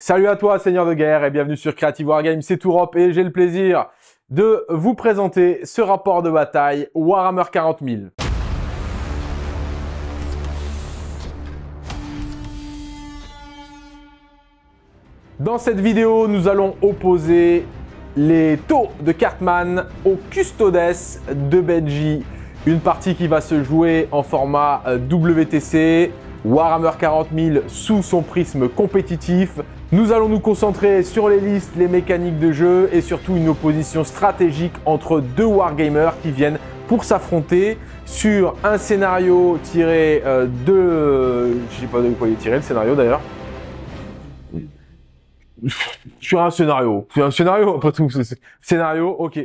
Salut à toi, Seigneur de guerre, et bienvenue sur Creative Wargame, c'est Tourop, et j'ai le plaisir de vous présenter ce rapport de bataille Warhammer 40 000. Dans cette vidéo, nous allons opposer les taux de Cartman aux custodes de Benji. Une partie qui va se jouer en format euh, WTC, Warhammer 40 000 sous son prisme compétitif, nous allons nous concentrer sur les listes, les mécaniques de jeu et surtout une opposition stratégique entre deux wargamers qui viennent pour s'affronter sur un scénario tiré euh, de... Je sais pas de quoi il est tiré le scénario d'ailleurs. Sur un scénario. Sur un scénario après tout. Scénario, ok.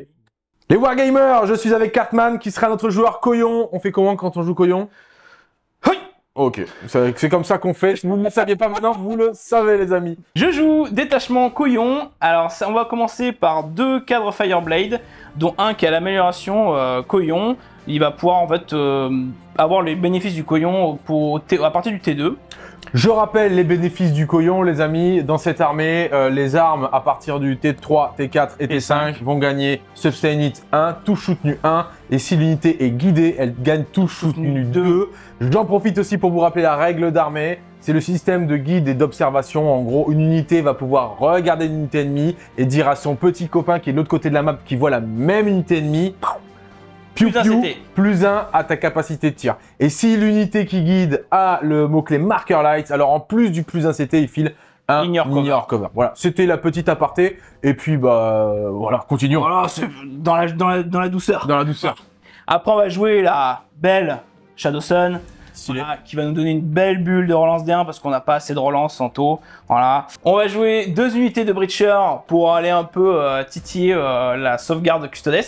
Les wargamers, je suis avec Cartman qui sera notre joueur Coyon. On fait comment quand on joue Coyon Ok, c'est comme ça qu'on fait. vous ne le saviez pas maintenant, vous le savez, les amis. Je joue Détachement Coyon. Alors, on va commencer par deux cadres Fireblade, dont un qui a l'amélioration euh, Coyon. Il va pouvoir en fait euh, avoir les bénéfices du Coyon à partir du T2. Je rappelle les bénéfices du Coyon, les amis. Dans cette armée, euh, les armes à partir du T3, T4 et T5 vont gagner Sustain Hit 1, touche soutenu 1. Et si l'unité est guidée, elle gagne touche soutenu 2. J'en profite aussi pour vous rappeler la règle d'armée. C'est le système de guide et d'observation. En gros, une unité va pouvoir regarder une unité ennemie et dire à son petit copain qui est de l'autre côté de la map qui voit la même unité ennemie plus, un plus 1 à ta capacité de tir. Et si l'unité qui guide a le mot-clé marker Light, alors en plus du plus 1 CT, il file un ignore, cover. Voilà, c'était la petite aparté. Et puis, bah, voilà, continuons. Voilà, dans la, dans, la, douceur. Dans la douceur. Après, on va jouer la belle Shadow Sun. qui va nous donner une belle bulle de relance D1 parce qu'on n'a pas assez de relance en taux. Voilà. On va jouer deux unités de Breacher pour aller un peu euh, titiller euh, la sauvegarde Custodes.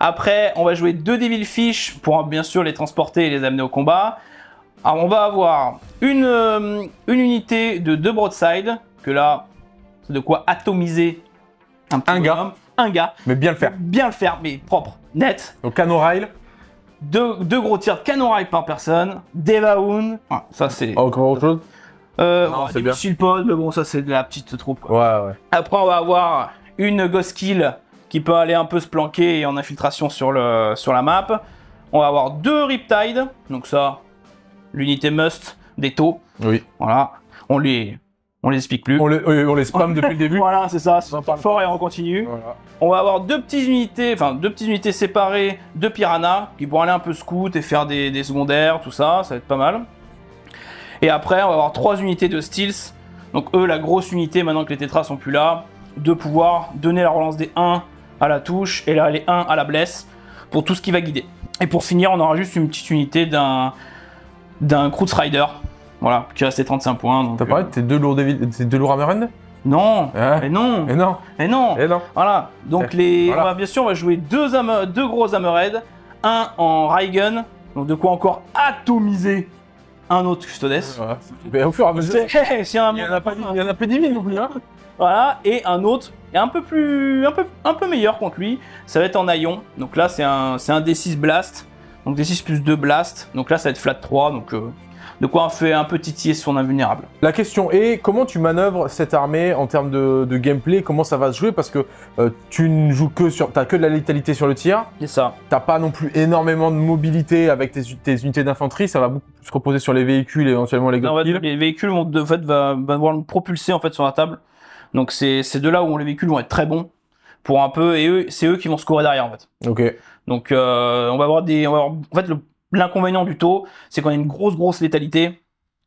Après, on va jouer deux Devil Fish pour bien sûr les transporter et les amener au combat. Alors, on va avoir une, euh, une unité de deux broadside, que là, c'est de quoi atomiser un, petit un gars. Un gars. Mais bien le faire. Bien le faire, mais propre, net. Donc canon rail. Deux, deux gros tirs de canon rail par personne. Devaun. ça c'est. Oh, encore autre chose euh, c'est bien. Shield mais bon, ça c'est de la petite troupe. Quoi. Ouais, ouais. Après, on va avoir une Ghost qui peut aller un peu se planquer et en infiltration sur, le, sur la map. On va avoir deux Riptide, donc ça, l'unité must des taux. Oui. Voilà, on les, on les explique plus. On les, on les spam depuis le début. voilà, c'est ça, c'est fort et on continue. On va avoir deux petites unités, enfin deux petites unités séparées de Piranha, qui pourront aller un peu scout et faire des, secondaires, tout ça, ça va être pas mal. Et après, on va avoir trois unités de Steels. Donc eux, la grosse unité, maintenant que les tétras sont plus là, de pouvoir donner la relance des 1 à la touche et là les 1 à la blesse pour tout ce qui va guider. Et pour finir, on aura juste une petite unité d'un d'un Croots Rider. Voilà, qui a ses 35 points. T'as parlé de euh, tes deux lourds, deux lourds non, hein non, et non, et non, et non. Voilà, donc eh, les, bien sûr, on va jouer deux, deux gros Hammerhead, un en Raigun, donc de quoi encore atomiser un autre Custodes. Mais au fur et à mesure, il n'y en a pas 10 000 non plus. Hein. Voilà, et un autre et un peu plus, un peu, un peu meilleur contre lui. Ça va être en haillon Donc là, c'est un, un D6 Blast. Donc D6 plus 2 Blast. Donc là, ça va être flat 3. Donc euh, de quoi on fait un peu titiller son invulnérable. La question est comment tu manœuvres cette armée en termes de, gameplay, comment ça va se jouer parce que euh, tu ne joues que sur, t'as que de la létalité sur le tir. C'est ça. T'as pas non plus énormément de mobilité avec tes, unités d'infanterie, ça va beaucoup se reposer sur les véhicules éventuellement les. gars. les véhicules vont de fait va, devoir me propulser en fait sur la table. Donc c'est de là où on les véhicules vont être très bons pour un peu, et c'est eux qui vont scorer derrière en fait. Ok. Donc euh, on va avoir des, on en fait l'inconvénient du taux, c'est qu'on a une grosse grosse létalité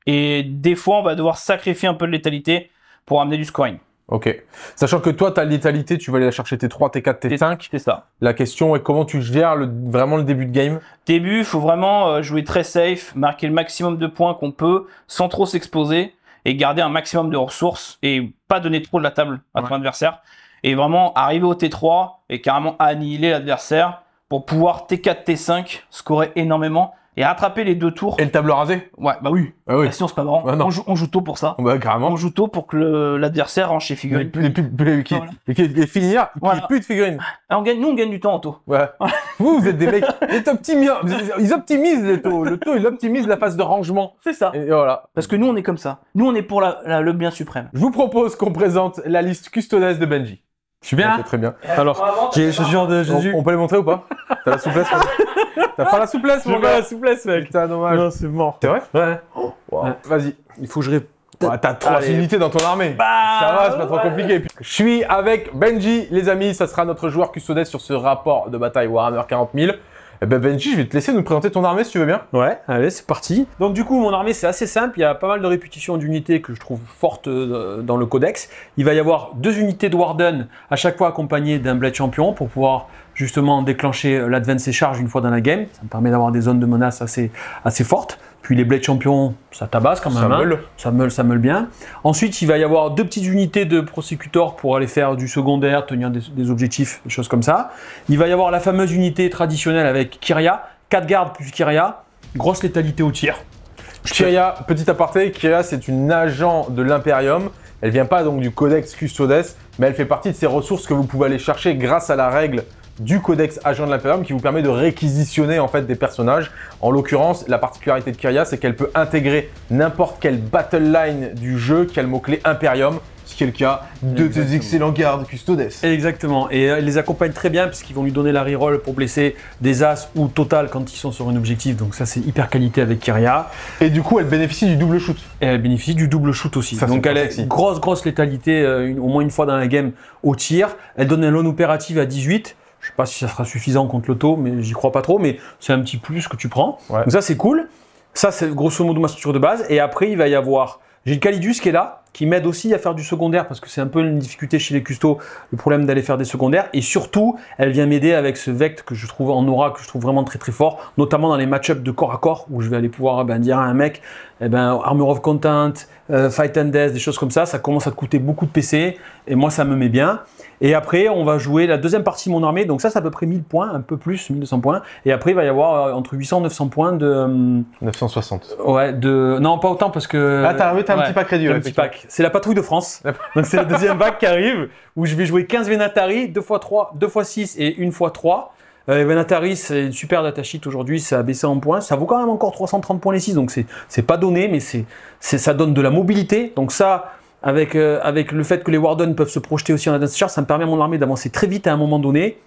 et des fois on va devoir sacrifier un peu de létalité pour amener du scoring. Ok. Sachant que toi, ta létalité, tu vas aller la chercher tes 3 tes 4 tes 5 C'est ça. La question est comment tu gères vraiment le début de game Début, il faut vraiment euh, jouer très safe, marquer le maximum de points qu'on peut, sans trop s'exposer et garder un maximum de ressources et pas donner trop de la table à ton adversaire. Et vraiment arriver au T3 et carrément annihiler l'adversaire pour pouvoir T4, T5, scorer énormément et rattraper les deux tours. Et le tableau rasé Ouais, bah oui. Ah bah, c'est pas marrant. Ah on, joue, tôt pour ça. Bah, carrément. On joue tôt pour que l'adversaire range ses figurines. Les, les, finir, plus de figurines. Ah, on gagne, nous, on gagne du temps en taux. Ouais. vous, vous êtes des mecs. ils optimisent les taux. Le taux, ils optimisent la phase de rangement. C'est ça. Et voilà. Parce que nous, on est comme ça. Nous, on est pour la, le bien suprême. Je vous propose qu'on présente la liste custodesse de Benji. Je suis bien. très bien. Hein Alors, je suis de Jésus. On, peut les montrer ou pas T'as la souplesse T'as pas la souplesse, mon gars. la souplesse, mec. Putain, dommage. Non, c'est mort. T'es vrai Ouais. Vas-y. Il faut que je répète. T'as trois unités dans ton armée. Bah, ça va, c'est pas trop compliqué. Je suis avec Benji, les amis. Ça sera notre joueur custodes sur ce rapport de bataille Warhammer 40 000. Eh ben Benji, je vais te laisser nous présenter ton armée si tu veux bien. Ouais, allez, c'est parti. Donc du coup, mon armée, c'est assez simple. Il y a pas mal de répétitions d'unités que je trouve fortes euh, dans le codex. Il va y avoir deux unités de Warden, à chaque fois accompagnées d'un Blade Champion pour pouvoir justement déclencher l'advance et charge une fois dans la game. Ça me permet d'avoir des zones de menace assez, assez fortes. Puis les Blades champions, ça tabasse quand même. Ça hein. meule. Ça meule, ça meule bien. Ensuite, il va y avoir deux petites unités de prosecutors pour aller faire du secondaire, tenir des, objectifs, des choses comme ça. Il va y avoir la fameuse unité traditionnelle avec Kyria, 4 gardes plus Kyria, grosse létalité au tir. Kyria, petit aparté, Kyria c'est une agent de l'Imperium. Elle vient pas donc du Codex Custodes, mais elle fait partie de ces ressources que vous pouvez aller chercher grâce à la règle du codex Agent de l'Imperium qui vous permet de réquisitionner en fait des personnages. En l'occurrence, la particularité de Kyria, c'est qu'elle peut intégrer n'importe quelle battle line du jeu qui a le mot-clé Imperium, ce qui est le cas de ses excellents gardes custodes. Exactement, et elle euh, les accompagne très bien puisqu'ils vont lui donner la reroll pour blesser des as ou total quand ils sont sur un objectif, donc ça c'est hyper qualité avec Kyria. Et du coup elle bénéficie du double shoot. Et elle bénéficie du double shoot aussi, donc elle a grosse grosse létalité euh, au moins une fois dans la game au tir, elle donne un loan opérative à 18, sais pas si ça sera suffisant contre le mais j'y crois pas trop, mais c'est un petit plus que tu prends. Donc ça, c'est cool. Ça, c'est grosso modo ma structure de base. Et après, il va y avoir. J'ai le Calidus qui est là, qui m'aide aussi à faire du secondaire parce que c'est un peu une difficulté chez les custos, le problème d'aller faire des secondaires. Et surtout, elle vient m'aider avec ce Vect que je trouve en aura, que je trouve vraiment très très fort, notamment dans les match-ups de corps à corps où je vais aller pouvoir eh ben, dire à un mec, eh ben, Armor of Content, euh, fight and Death, des choses comme ça, ça commence à te coûter beaucoup de PC, et moi ça me met bien. Et après, on va jouer la deuxième partie de mon armée, donc ça c'est à peu près 1000 points, un peu plus, 1200 points, et après il va y avoir euh, entre 800 et 900 points de... 960. Euh, ouais, de... Non, pas autant parce que... Ah, t'as, un petit pack réduit. Un petit pack. C'est la patrouille de France, donc c'est la deuxième vague qui arrive, où je vais jouer 15 Vénatari, 2x3, 2x6 et 1x3. Euh, c'est une super data sheet aujourd'hui, ça a baissé en points. Ça vaut quand même encore 330 points les 6, donc c'est pas donné, mais c'est ça donne de la mobilité. Donc ça, avec, euh, avec le fait que les Wardens peuvent se projeter aussi en advanced charge, ça me permet à mon armée d'avancer très vite à un moment donné.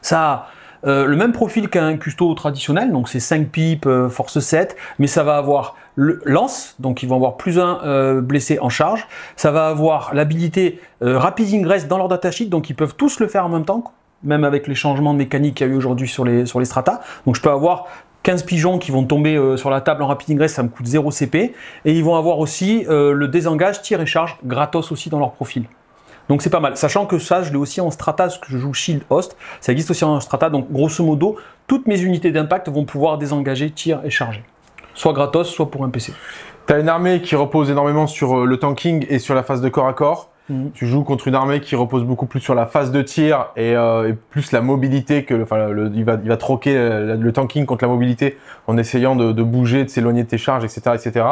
Ça a euh, le même profil qu'un custo traditionnel, donc c'est 5 pipes, euh, force 7, mais ça va avoir le lance, donc ils vont avoir plus un blessé en charge. Ça va avoir l'habilité Rapid Ingress dans leur data sheet, donc ils peuvent tous le faire en même temps, même avec les changements de mécanique qu'il y a eu aujourd'hui sur les, sur les stratas. Donc je peux avoir 15 pigeons qui vont tomber euh, sur la table en Rapid ingress, ça me coûte 0 CP. Et ils vont avoir aussi euh, le désengage, tir et charge, gratos aussi dans leur profil. Donc c'est pas mal. Sachant que ça, je l'ai aussi en strata, ce que je joue Shield Host. Ça existe aussi en strata. Donc grosso modo, toutes mes unités d'impact vont pouvoir désengager, tir et charger. Soit gratos, soit pour un PC. as une armée qui repose énormément sur euh, le tanking et sur la phase de corps à corps. Mhm. Tu joues contre une armée qui repose beaucoup plus sur la phase de tir et, euh, plus la mobilité que, il va, il va troquer euh, le, tanking contre la mobilité en essayant de, bouger, de s'éloigner de tes charges, etc., etc.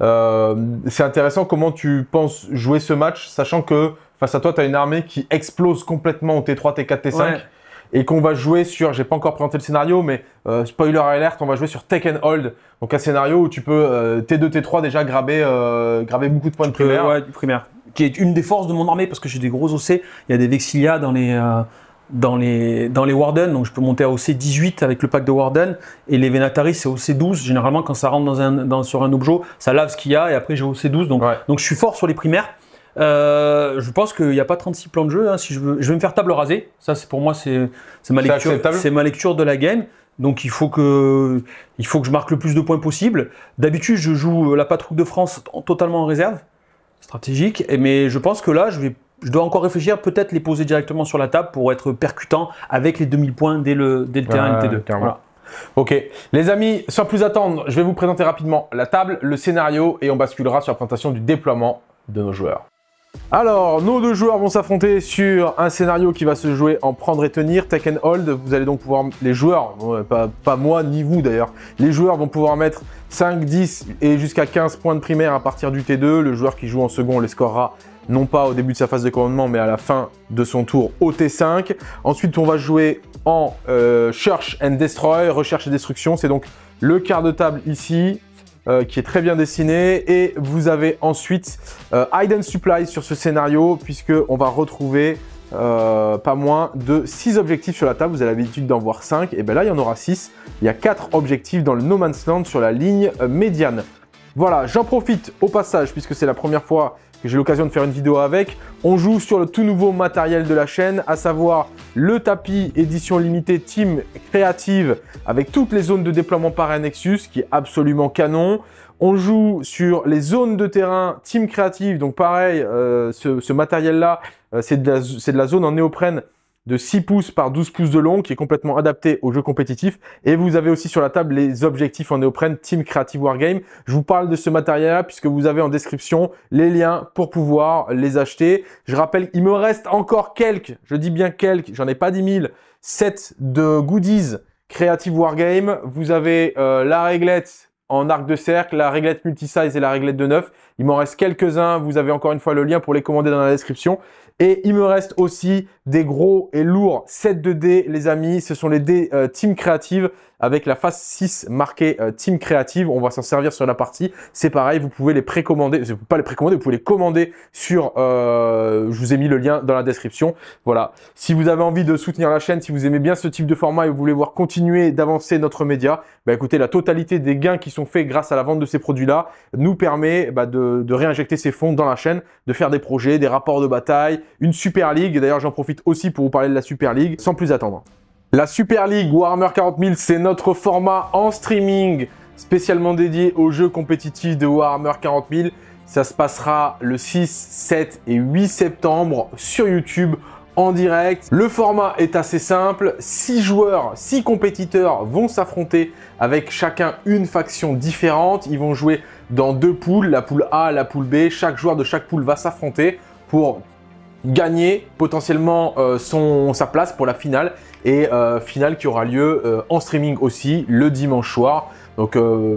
Euh, c'est intéressant comment tu penses jouer ce match, sachant que face à toi, tu as une armée qui explose complètement au T3, T4, T5. Et qu'on va jouer sur, j'ai pas encore présenté le scénario, mais spoiler alert, on va jouer sur Take and Hold, donc un scénario où tu peux T2, T3 déjà graber, graber beaucoup de points de primaire. primaire qui est une des forces de mon armée parce que j'ai des gros OC. Il y a des Vexilia dans les, euh, dans les, dans les Warden, donc je peux monter à OC 18 avec le pack de Warden. Et les Venatari, c'est OC 12. Généralement, quand ça rentre dans un, dans, sur un objet, ça lave ce qu'il y a et après j'ai OC 12. Donc, donc je suis fort sur les primaires. Euh, je pense qu'il n'y a pas 36 plans de jeu. Hein, si je, vais me faire table rasée. Ça, c'est pour moi, c'est ma lecture. ma lecture de la game. Donc il faut que il faut que je marque le plus de points possible. D'habitude, je joue la patrouille de France totalement en réserve stratégique. Mais je pense que là, je, vais, je dois encore réfléchir, peut-être les poser directement sur la table pour être percutant avec les 2000 points dès le, dès terrain 2 Ok, les amis, sans plus attendre, je vais vous présenter rapidement la table, le scénario et on basculera sur la présentation du déploiement de nos joueurs. Alors, nos deux joueurs vont s'affronter sur un scénario qui va se jouer en prendre et tenir, take and hold. Vous allez donc pouvoir, les joueurs, euh, pas, moi ni vous d'ailleurs, les joueurs vont pouvoir mettre 5, 10 et jusqu'à 15 points de primaire à partir du T2. Le joueur qui joue en second les scorera non pas au début de sa phase de commandement, mais à la fin de son tour au T5. Ensuite, on va jouer en euh, Search and Destroy, recherche et destruction. C'est donc le quart de table ici, euh, qui est très bien dessiné. Et vous avez ensuite euh, Hidden Supply sur ce scénario, puisqu'on va retrouver euh, pas moins de 6 objectifs sur la table. Vous avez l'habitude d'en voir 5. Et bien là, il y en aura 6. Il y a 4 objectifs dans le No Man's Land sur la ligne euh, médiane. Voilà, j'en profite au passage, puisque c'est la première fois j'ai l'occasion de faire une vidéo avec. On joue sur le tout nouveau matériel de la chaîne, à savoir le tapis édition limitée Team Creative avec toutes les zones de déploiement par un Nexus qui est absolument canon. On joue sur les zones de terrain Team Creative, donc pareil, euh, ce, matériel-là, euh, c'est de, de, la zone en néoprène de 6 pouces par 12 pouces de long qui est complètement adapté au jeu compétitif Et vous avez aussi sur la table les objectifs en néoprène Team Creative Wargame. Je vous parle de ce matériel-là puisque vous avez en description les liens pour pouvoir les acheter. Je rappelle, il me reste encore quelques, je dis bien quelques, j'en ai pas 10 000, sets de goodies Creative Wargame. Vous avez euh, la réglette en arc de cercle, la réglette multisize et la réglette de neuf. Il m'en reste quelques-uns. Vous avez encore une fois le lien pour les commander dans la description. Et il me reste aussi des gros et lourds sets de dés, les amis. Ce sont les dés euh, Team Creative avec la phase 6 marquée euh, Team Creative. On va s'en servir sur la partie. C'est pareil, vous pouvez les précommander, vous pouvez pas les précommander, vous pouvez les commander sur, euh, je vous ai mis le lien dans la description. Voilà. Si vous avez envie de soutenir la chaîne, si vous aimez bien ce type de format et vous voulez voir continuer d'avancer notre média, bah écoutez, la totalité des gains qui sont faits grâce à la vente de ces produits-là nous permet bah, de, réinjecter ces fonds dans la chaîne, de faire des projets, des rapports de bataille, une Super League. D'ailleurs, j'en profite aussi pour vous parler de la Super League. Sans plus attendre. La Super League Warhammer 40000, c'est notre format en streaming spécialement dédié aux jeux compétitifs de Warhammer 40000. Ça se passera le 6, 7 et 8 septembre sur YouTube en direct. Le format est assez simple. 6 joueurs, 6 compétiteurs vont s'affronter avec chacun une faction différente. Ils vont jouer dans deux poules, la poule A, et la poule B. Chaque joueur de chaque poule va s'affronter pour gagner potentiellement euh, sa place pour la finale et euh, finale qui aura lieu euh, en streaming aussi le dimanche soir. Donc euh,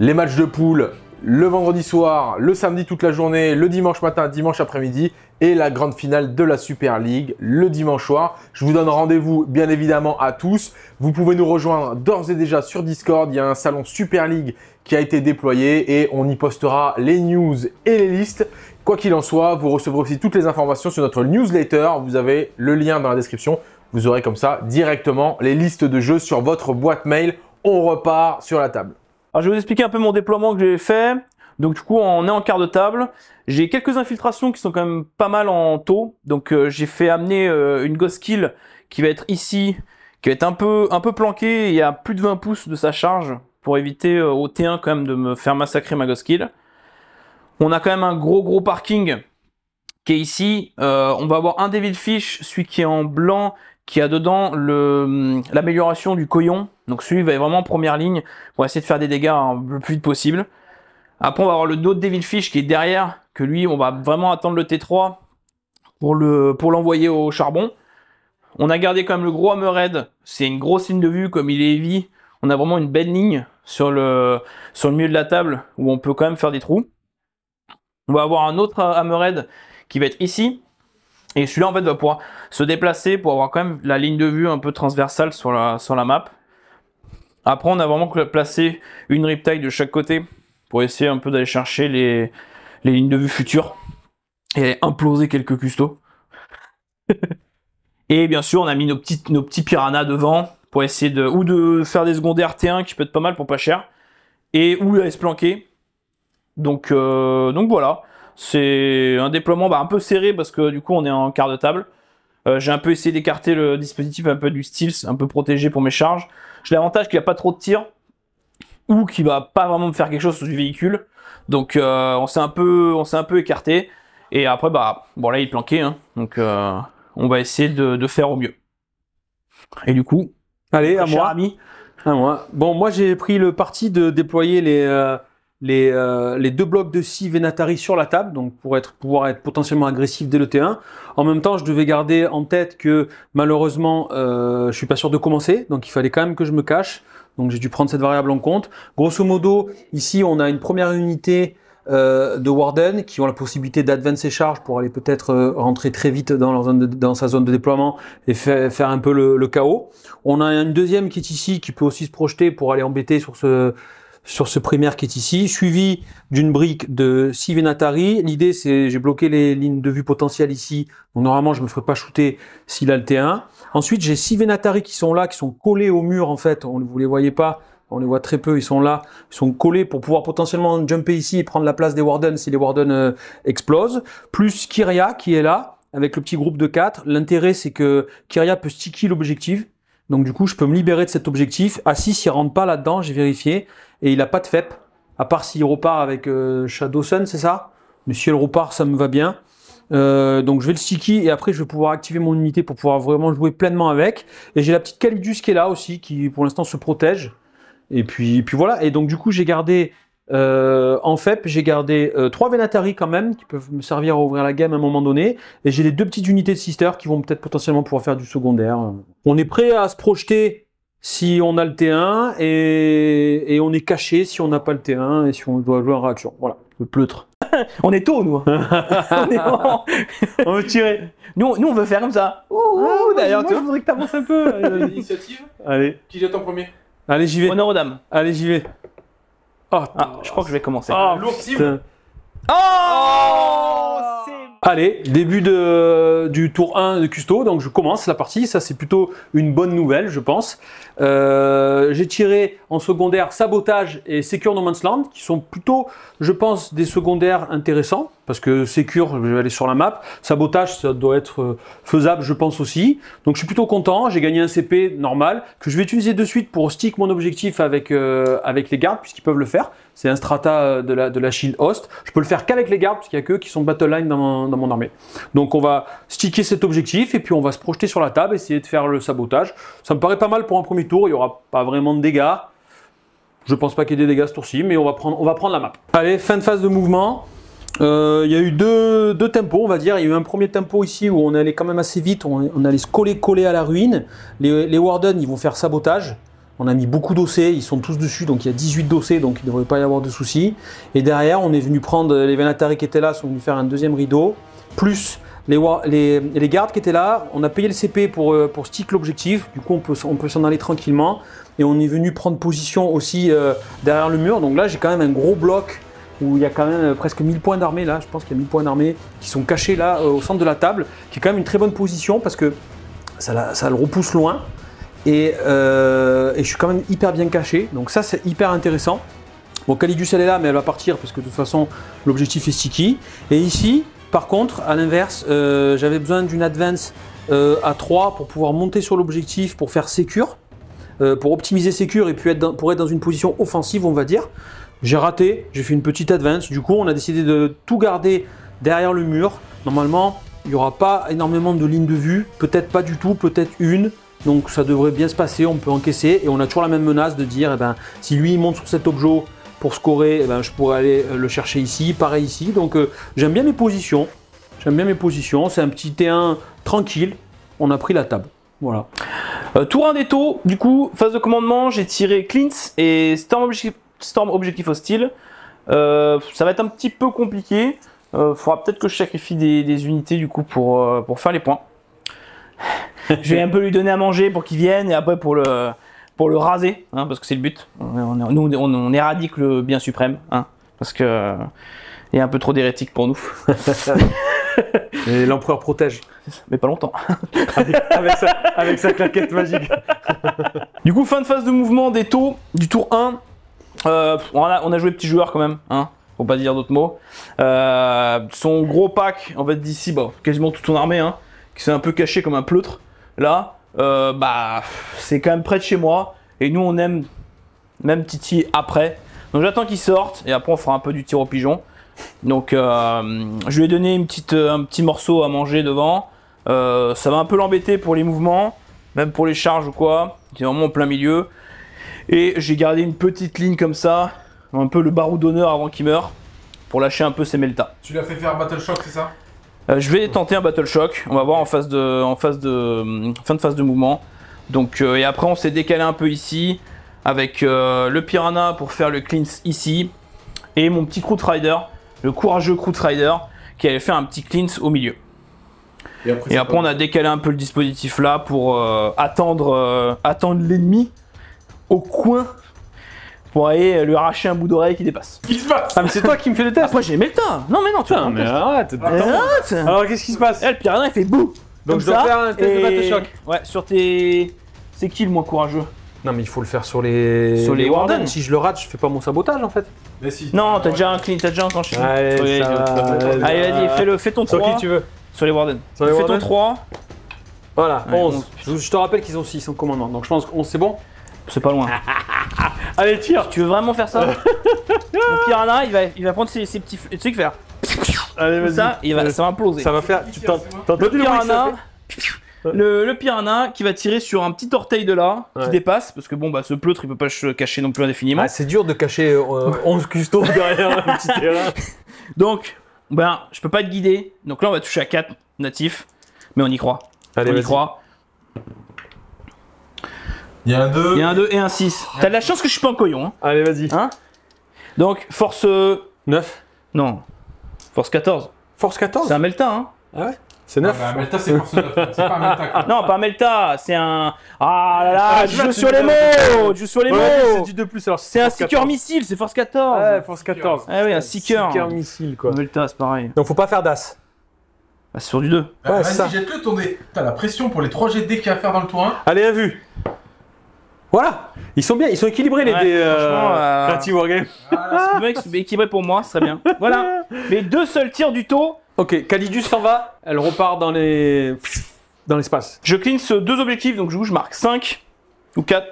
les matchs de poule le vendredi soir, le samedi toute la journée, le dimanche matin, dimanche après-midi et la grande finale de la Super League le dimanche soir. Je vous donne rendez-vous bien évidemment à tous. Vous pouvez nous rejoindre d'ores et déjà sur Discord. Il y a un salon Super League qui a été déployé et on y postera les news et les listes. Quoi qu'il en soit, vous recevrez aussi toutes les informations sur notre newsletter. Vous avez le lien dans la description vous aurez comme ça directement les listes de jeux sur votre boîte mail. On repart sur la table. Alors je vais vous expliquer un peu mon déploiement que j'ai fait. Donc du coup, on est en quart de table. J'ai quelques infiltrations qui sont quand même pas mal en taux. Donc euh, j'ai fait amener euh, une Ghost Kill qui va être ici, qui va être un peu, un peu planquée et à plus de 20 pouces de sa charge pour éviter euh, au T1 quand même de me faire massacrer ma Ghost Kill. On a quand même un gros gros parking qui est ici. on va avoir un David Fish, celui qui est en blanc, qui a dedans hum, l'amélioration du coyon. Donc celui va être vraiment en première ligne pour essayer de faire des dégâts hein, le plus vite possible. Après, on va avoir le dos de Devilfish qui est derrière, que lui, on va vraiment attendre le T3 pour l'envoyer le, pour au charbon. On a gardé quand même le gros Hammerhead. c'est une grosse ligne de vue comme il est heavy. On a vraiment une belle ligne sur le, sur le milieu de la table où on peut quand même faire des trous. On va avoir un autre Hammerhead qui va être ici, et celui-là, en fait, va pouvoir se déplacer pour avoir quand même la ligne de vue un peu transversale sur la, sur la map. Après, on a vraiment placé une riptide de chaque côté pour essayer un peu d'aller chercher les, lignes de vue futures et imploser quelques custos. et bien sûr, on a mis nos petits, nos petits piranhas devant pour essayer de ou de faire des secondaires T1 qui peut être pas mal pour pas cher et ou aller se planquer. Donc, euh, donc voilà. C'est un déploiement bah, un peu serré parce que du coup on est en quart de table. Euh, j'ai un peu essayé d'écarter le dispositif un peu du style, un peu protégé pour mes charges. J'ai l'avantage qu'il n'y a pas trop de tir. ou qu'il va pas vraiment me faire quelque chose sur du véhicule. Donc euh, on s'est un peu, on s'est un peu écarté. Et après bah bon là il est planqué, hein. donc euh, on va essayer de, faire au mieux. Et du coup, allez à moi. Ami, à moi. Bon moi j'ai pris le parti de déployer les les, euh, les, deux blocs de 6 Venatari sur la table, donc pour être, pouvoir être potentiellement agressif dès le T1. En même temps, je devais garder en tête que malheureusement, euh, je suis pas sûr de commencer, donc il fallait quand même que je me cache. Donc j'ai dû prendre cette variable en compte. Grosso modo, ici, on a une première unité euh, de Warden qui ont la possibilité d'advancer ses charges pour aller peut-être euh, rentrer très vite dans, leur zone dans sa zone de déploiement et faire, faire un peu le, le, chaos. On a une deuxième qui est ici qui peut aussi se projeter pour aller embêter sur ce sur ce primaire qui est ici, suivi d'une brique de Venatari. L'idée, c'est j'ai bloqué les lignes de vue potentielles ici, normalement je me ferai pas shooter s'il a le T1. Ensuite, j'ai Venatari qui sont là, qui sont collés au mur en fait, on, vous les voyez pas, on les voit très peu, ils sont là, ils sont collés pour pouvoir potentiellement jumper ici et prendre la place des Wardens si les Wardens euh, explosent. Plus Kyria qui est là, avec le petit groupe de 4. L'intérêt, c'est que Kyria peut sticker l'objectif, donc du coup, je peux me libérer de cet objectif. Ah si, il rentre pas là-dedans, j'ai vérifié et il n'a pas de FEP, à part s'il repart avec Shadow euh, Sun, c'est ça Monsieur si elle repart, ça me va bien. Euh, donc je vais le sticky et après je vais pouvoir activer mon unité pour pouvoir vraiment jouer pleinement avec. Et j'ai la petite Calidus qui est là aussi, qui pour l'instant se protège. Et puis, voilà. Et donc du coup j'ai gardé euh, en FEP, j'ai gardé 3 trois Venatari quand même, qui peuvent me servir à ouvrir la gamme à un moment donné. Et j'ai les deux petites unités de Sister qui vont peut-être potentiellement pouvoir faire du secondaire. On est prêt à se projeter si on a le T1 et, on est caché si on n'a pas le T1 et si on doit jouer en réaction. Voilà, le pleutre. on est tôt, nous. Hein. on, veut tirer. Nous, nous, on veut faire comme ça. Ouh, ah, d'ailleurs, tu je voudrais que tu avances un peu. Initiative. Allez. Qui jette en premier Allez, j'y vais. Honneur aux dames. Allez, j'y vais. ah, je crois que je vais commencer. Ah, oh, lourd Oh, Allez, début du tour 1 de Custo, donc je commence la partie, ça c'est plutôt une bonne nouvelle je pense. Euh, j'ai tiré en secondaire Sabotage et Secure No Man's Land, qui sont plutôt, je pense, des secondaires intéressants, parce que Secure, je vais aller sur la map, Sabotage, ça doit être euh, faisable je pense aussi. Donc je suis plutôt content, j'ai gagné un CP normal, que je vais utiliser de suite pour stick mon objectif avec, euh, avec les gardes, puisqu'ils peuvent le faire. C'est un strata euh, de la, shield host. Je peux le faire qu'avec les gardes, parce qu'il n'y a que qui sont battle line dans, mon, armée. Donc on va sticker cet objectif, et puis on va se projeter sur la table, essayer de faire le sabotage. Ça me paraît pas mal pour un premier tour, il n'y aura pas vraiment de dégâts. Je pense pas qu'il y ait des dégâts ce tour-ci, mais on va, prendre, on va prendre la map. Allez, fin de phase de mouvement. Euh, il y a eu deux, deux, tempos, on va dire. Il y a eu un premier tempo ici où on allait quand même assez vite. On, allait se coller, coller à la ruine. Les, Warden ils vont faire sabotage. On a mis beaucoup d'ossés, ils sont tous dessus, donc il y a 18 dossés, donc il ne devrait pas y avoir de soucis. Et derrière, on est venu prendre les Venatari qui étaient là, sont venus faire un deuxième rideau, plus les, gardes qui étaient là. On a payé le CP euh, pour, stick l'objectif, du coup on peut, s'en aller tranquillement. Et on est venu prendre position aussi euh, derrière le mur, donc là j'ai quand même un gros bloc où il y a quand même euh, presque 1000 points d'armée là, je pense qu'il y a 1000 points d'armée qui sont cachés là au centre de la table, qui est quand même une très bonne position parce que ça le repousse loin. Euh, et, je suis quand même hyper bien caché. Donc ça, c'est hyper intéressant. Bon, Calidus, elle est là, mais elle va partir parce que de toute façon, l'objectif est sticky. Et ici, par contre, à l'inverse, euh, j'avais besoin d'une advance euh, à 3 pour pouvoir monter sur l'objectif, pour faire sécure, pour optimiser sécure et puis pour être dans une position offensive, on va dire. J'ai raté, j'ai fait une petite advance. Du coup, on a décidé de tout garder derrière le mur. Normalement, il n'y aura pas énormément de lignes de vue, peut-être pas du tout, peut-être une. Donc ça devrait bien se passer, on peut encaisser et on a toujours la même menace de dire eh ben, si lui il monte sur cet objet pour scorer, eh ben, je pourrais aller euh, le chercher ici, pareil ici. Donc euh, j'aime bien mes positions. J'aime bien mes positions. C'est un petit T1 tranquille. On a pris la table. Voilà. Euh, tour 1 des taux, du coup, phase de commandement, j'ai tiré Clintz et Storm Objectif, Hostile. ça va être un petit peu compliqué. Il faudra peut-être que je sacrifie des, des, unités du coup pour, pour faire les points. je vais un peu lui donner à manger pour qu'il vienne et après pour le, pour le raser, hein, parce que c'est le but. nous, on, éradique le bien suprême, hein, parce que il y un peu trop d'hérétique pour nous. l'empereur protège. Mais pas longtemps. avec, sa, claquette magique. du coup, fin de phase de mouvement des taux du tour 1. Euh, on, a, on, a, joué petit joueur quand même, hein, pour pas dire d'autres mots. Euh, son gros pack, en fait, d'ici, bon bah, quasiment toute son armée, hein, qui un peu caché comme un pleutre, là, euh, bah, c'est quand même près de chez moi. Et nous, on aime même Titi après. Donc j'attends qu'il sorte et après on fera un peu du tir au pigeon. Donc euh, je lui ai donné une petite, euh, un petit morceau à manger devant. ça va un peu l'embêter pour les mouvements, même pour les charges ou quoi. C'est vraiment en plein milieu. Et j'ai gardé une petite ligne comme ça, un peu le barou d'honneur avant qu'il meure, pour lâcher un peu ses meltas. Tu l'as fait faire Battle Shock, c'est ça euh, je vais tenter un Battle Shock. On va voir en face de, en de fin de phase de mouvement. Donc euh, et après on s'est décalé un peu ici avec euh, le Piranha pour faire le cleanse ici et mon petit Croot Rider, le courageux Croot Rider qui allait faire un petit cleanse au milieu. Et après, on a décalé un peu le dispositif là pour attendre, attendre l'ennemi au coin pour aller euh, lui arracher un bout d'oreille qui dépasse. Il se passe Ah, mais c'est toi qui me fais le test Après, j'ai aimé le temps Non, mais non, tu vois. Non, mais arrête, arrête Alors, qu'est-ce qui se passe Elle eh, pire rien, elle fait bouh Donc, je dois faire un test de de choc. Ouais, sur tes. C'est qui le moins courageux Non, mais il faut le faire sur les. Sur les, Warden. Si je le rate, je fais pas mon sabotage en fait. Mais si. Non, t'as déjà un clean, t'as déjà un clean. Allez, vas-y, fais, le, fais ton 3. Sur qui tu veux Sur les Warden. fais ton 3. Voilà, 11. Je, te rappelle qu'ils ont 6 en commandement, donc je pense que 11 c'est bon. C'est pas loin. Allez, tire Tu veux vraiment faire ça Le euh. piranha, il va, il va prendre ses, petits... Tu sais que faire Allez, vas-y. Ça, il va, euh, ça va imploser. Ça va faire... Tu le piranha le, piranha qui va tirer sur un petit orteil de là, qui dépasse, parce que bon, bah, ce pleutre il peut pas se cacher non plus indéfiniment. Ah, c'est dur de cacher 11 euh, custos derrière un petit terrain. Donc, ben, je peux pas te guider. Donc là, on va toucher à 4 natifs, mais on y croit. Allez, on y croit. Il y a un 2. Il un 2 et un 6. T'as de la chance que je suis pas un coyon. Hein. Allez, vas-y. Hein Donc, force. 9. Euh, non. Force 14. Force 14 C'est un Melta, hein Ah ouais c'est 9. Ah bah, Melta, c'est force 9. C'est pas un Melta. Non, pas un Melta. C'est un. Ah là là, je, ah, joue sur les mots. Je joue sur les mots. C'est du 2 plus alors. C'est un Seeker missile, c'est force 14. Ouais, force 14. Ah oui, un Seeker. Seeker missile quoi. Melta, c'est pareil. Donc faut pas faire d'as. Bah, sur du 2. Bah, ouais, Vas-y, jette-le ton dé. T'as la pression pour les 3 G qu'il y a à faire dans le tour 1. Allez, à vue. Voilà, ils sont bien, ils sont équilibrés les ouais, euh, euh Wargame. Voilà, ce mec équilibré pour moi, ce serait bien. Voilà, mes deux seuls tirs du taux. Ok, Calidus s'en va, elle repart dans les dans l'espace. Je clean ce deux objectifs, donc je, je marque 5 ou 4.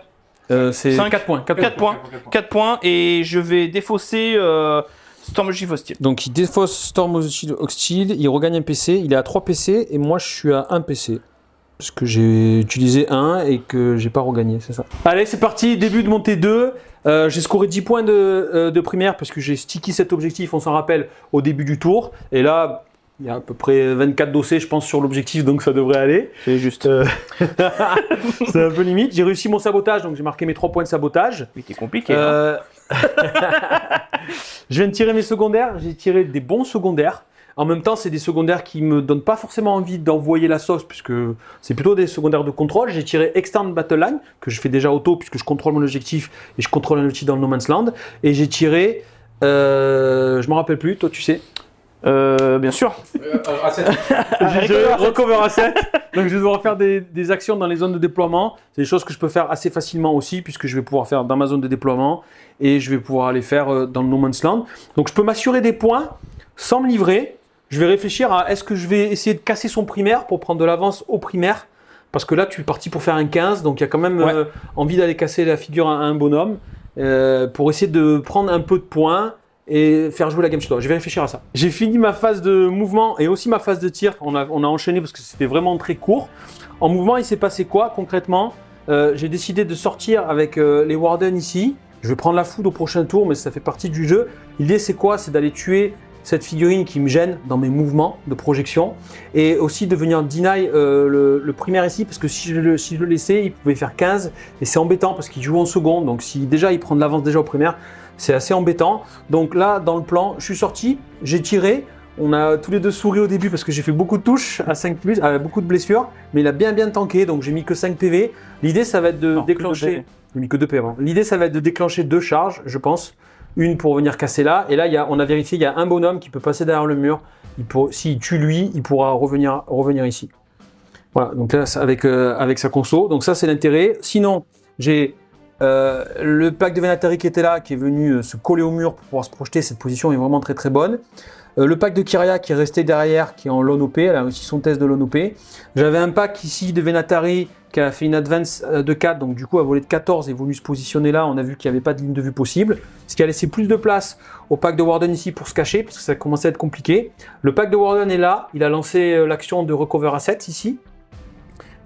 Euh, c'est 4 points. 4, points. 4 points. et je vais défausser euh, Storm Hostile. Donc il défausse Storm Hostile, il regagne un PC, il est à 3 PC et moi je suis à 1 PC. Parce que j'ai utilisé un et que j'ai pas regagné, c'est ça. Allez, c'est parti, début de montée 2. Euh, j'ai scoré 10 points euh, de, primaire parce que j'ai stické cet objectif, on s'en rappelle, au début du tour. Et là, il y a à peu près 24 dossiers, je pense, sur l'objectif, donc ça devrait aller. C'est juste. Euh, c'est un peu limite. J'ai réussi mon sabotage, donc j'ai marqué mes 3 points de sabotage. Oui, c'est compliqué. Hein. je viens de tirer mes secondaires. J'ai tiré des bons secondaires. En même temps, c'est des secondaires qui me donnent pas forcément envie d'envoyer la sauce, puisque c'est plutôt des secondaires de contrôle. J'ai tiré Extend Battle Line, que je fais déjà auto, puisque je contrôle mon objectif et je contrôle un outil dans le No Man's Land. Et j'ai tiré. Euh, je me rappelle plus, toi tu sais. Euh, bien sûr. Euh, recover Asset. Donc je vais devoir faire des, actions dans les zones de déploiement. C'est des choses que je peux faire assez facilement aussi, puisque je vais pouvoir faire dans ma zone de déploiement et je vais pouvoir aller faire euh, dans le No Man's Land. Donc je peux m'assurer des points sans me livrer je vais réfléchir à est-ce que je vais essayer de casser son primaire pour prendre de l'avance au primaire parce que là tu es parti pour faire un 15 donc il y a quand même euh, envie d'aller casser la figure à, un bonhomme euh, pour essayer de prendre un peu de points et faire jouer la game chez toi. Je vais réfléchir à ça. J'ai fini ma phase de mouvement et aussi ma phase de tir. On a, on a enchaîné parce que c'était vraiment très court. En mouvement, il s'est passé quoi concrètement euh, J'ai décidé de sortir avec les Warden ici. Je vais prendre la foudre au prochain tour, mais ça fait partie du jeu. L'idée, c'est quoi C'est d'aller tuer cette figurine qui me gêne dans mes mouvements de projection et aussi de venir deny euh, le, le, primaire ici parce que si je, le, laissais, il pouvait faire 15 et c'est embêtant parce qu'il joue en seconde. Donc si déjà il prend de l'avance déjà au primaire, c'est assez embêtant. Donc là, dans le plan, je suis sorti, j'ai tiré, on a tous les deux souri au début parce que j'ai fait beaucoup de touches à 5 plus, à beaucoup de blessures, mais il a bien bien tanké, donc j'ai mis que 5 PV. L'idée, ça va être de déclencher. J'ai mis que 2 PV. L'idée, ça va être de déclencher deux charges, je pense une pour venir casser là. Et là, on a vérifié, il y a un bonhomme qui peut passer derrière le mur. S'il tue lui, il pourra revenir, revenir ici. Voilà, donc là, avec, euh, avec sa conso. Donc ça, c'est l'intérêt. Sinon, j'ai euh, le pack de Venatari qui était là, qui est venu euh, se coller au mur pour pouvoir se projeter. Cette position est vraiment très très bonne. Euh, le pack de Kyria qui est resté derrière, qui est en Lone OP, elle a aussi son test de Lone OP. J'avais un pack ici de Venatari qui a fait une advance euh, de 4, donc du coup a volé de 14 et voulu se positionner là, on a vu qu'il n'y avait pas de ligne de vue possible, ce qui a laissé plus de place au pack de Warden ici pour se cacher, parce que ça commençait à être compliqué. Le pack de Warden est là, il a lancé euh, l'action de Recover Assets ici.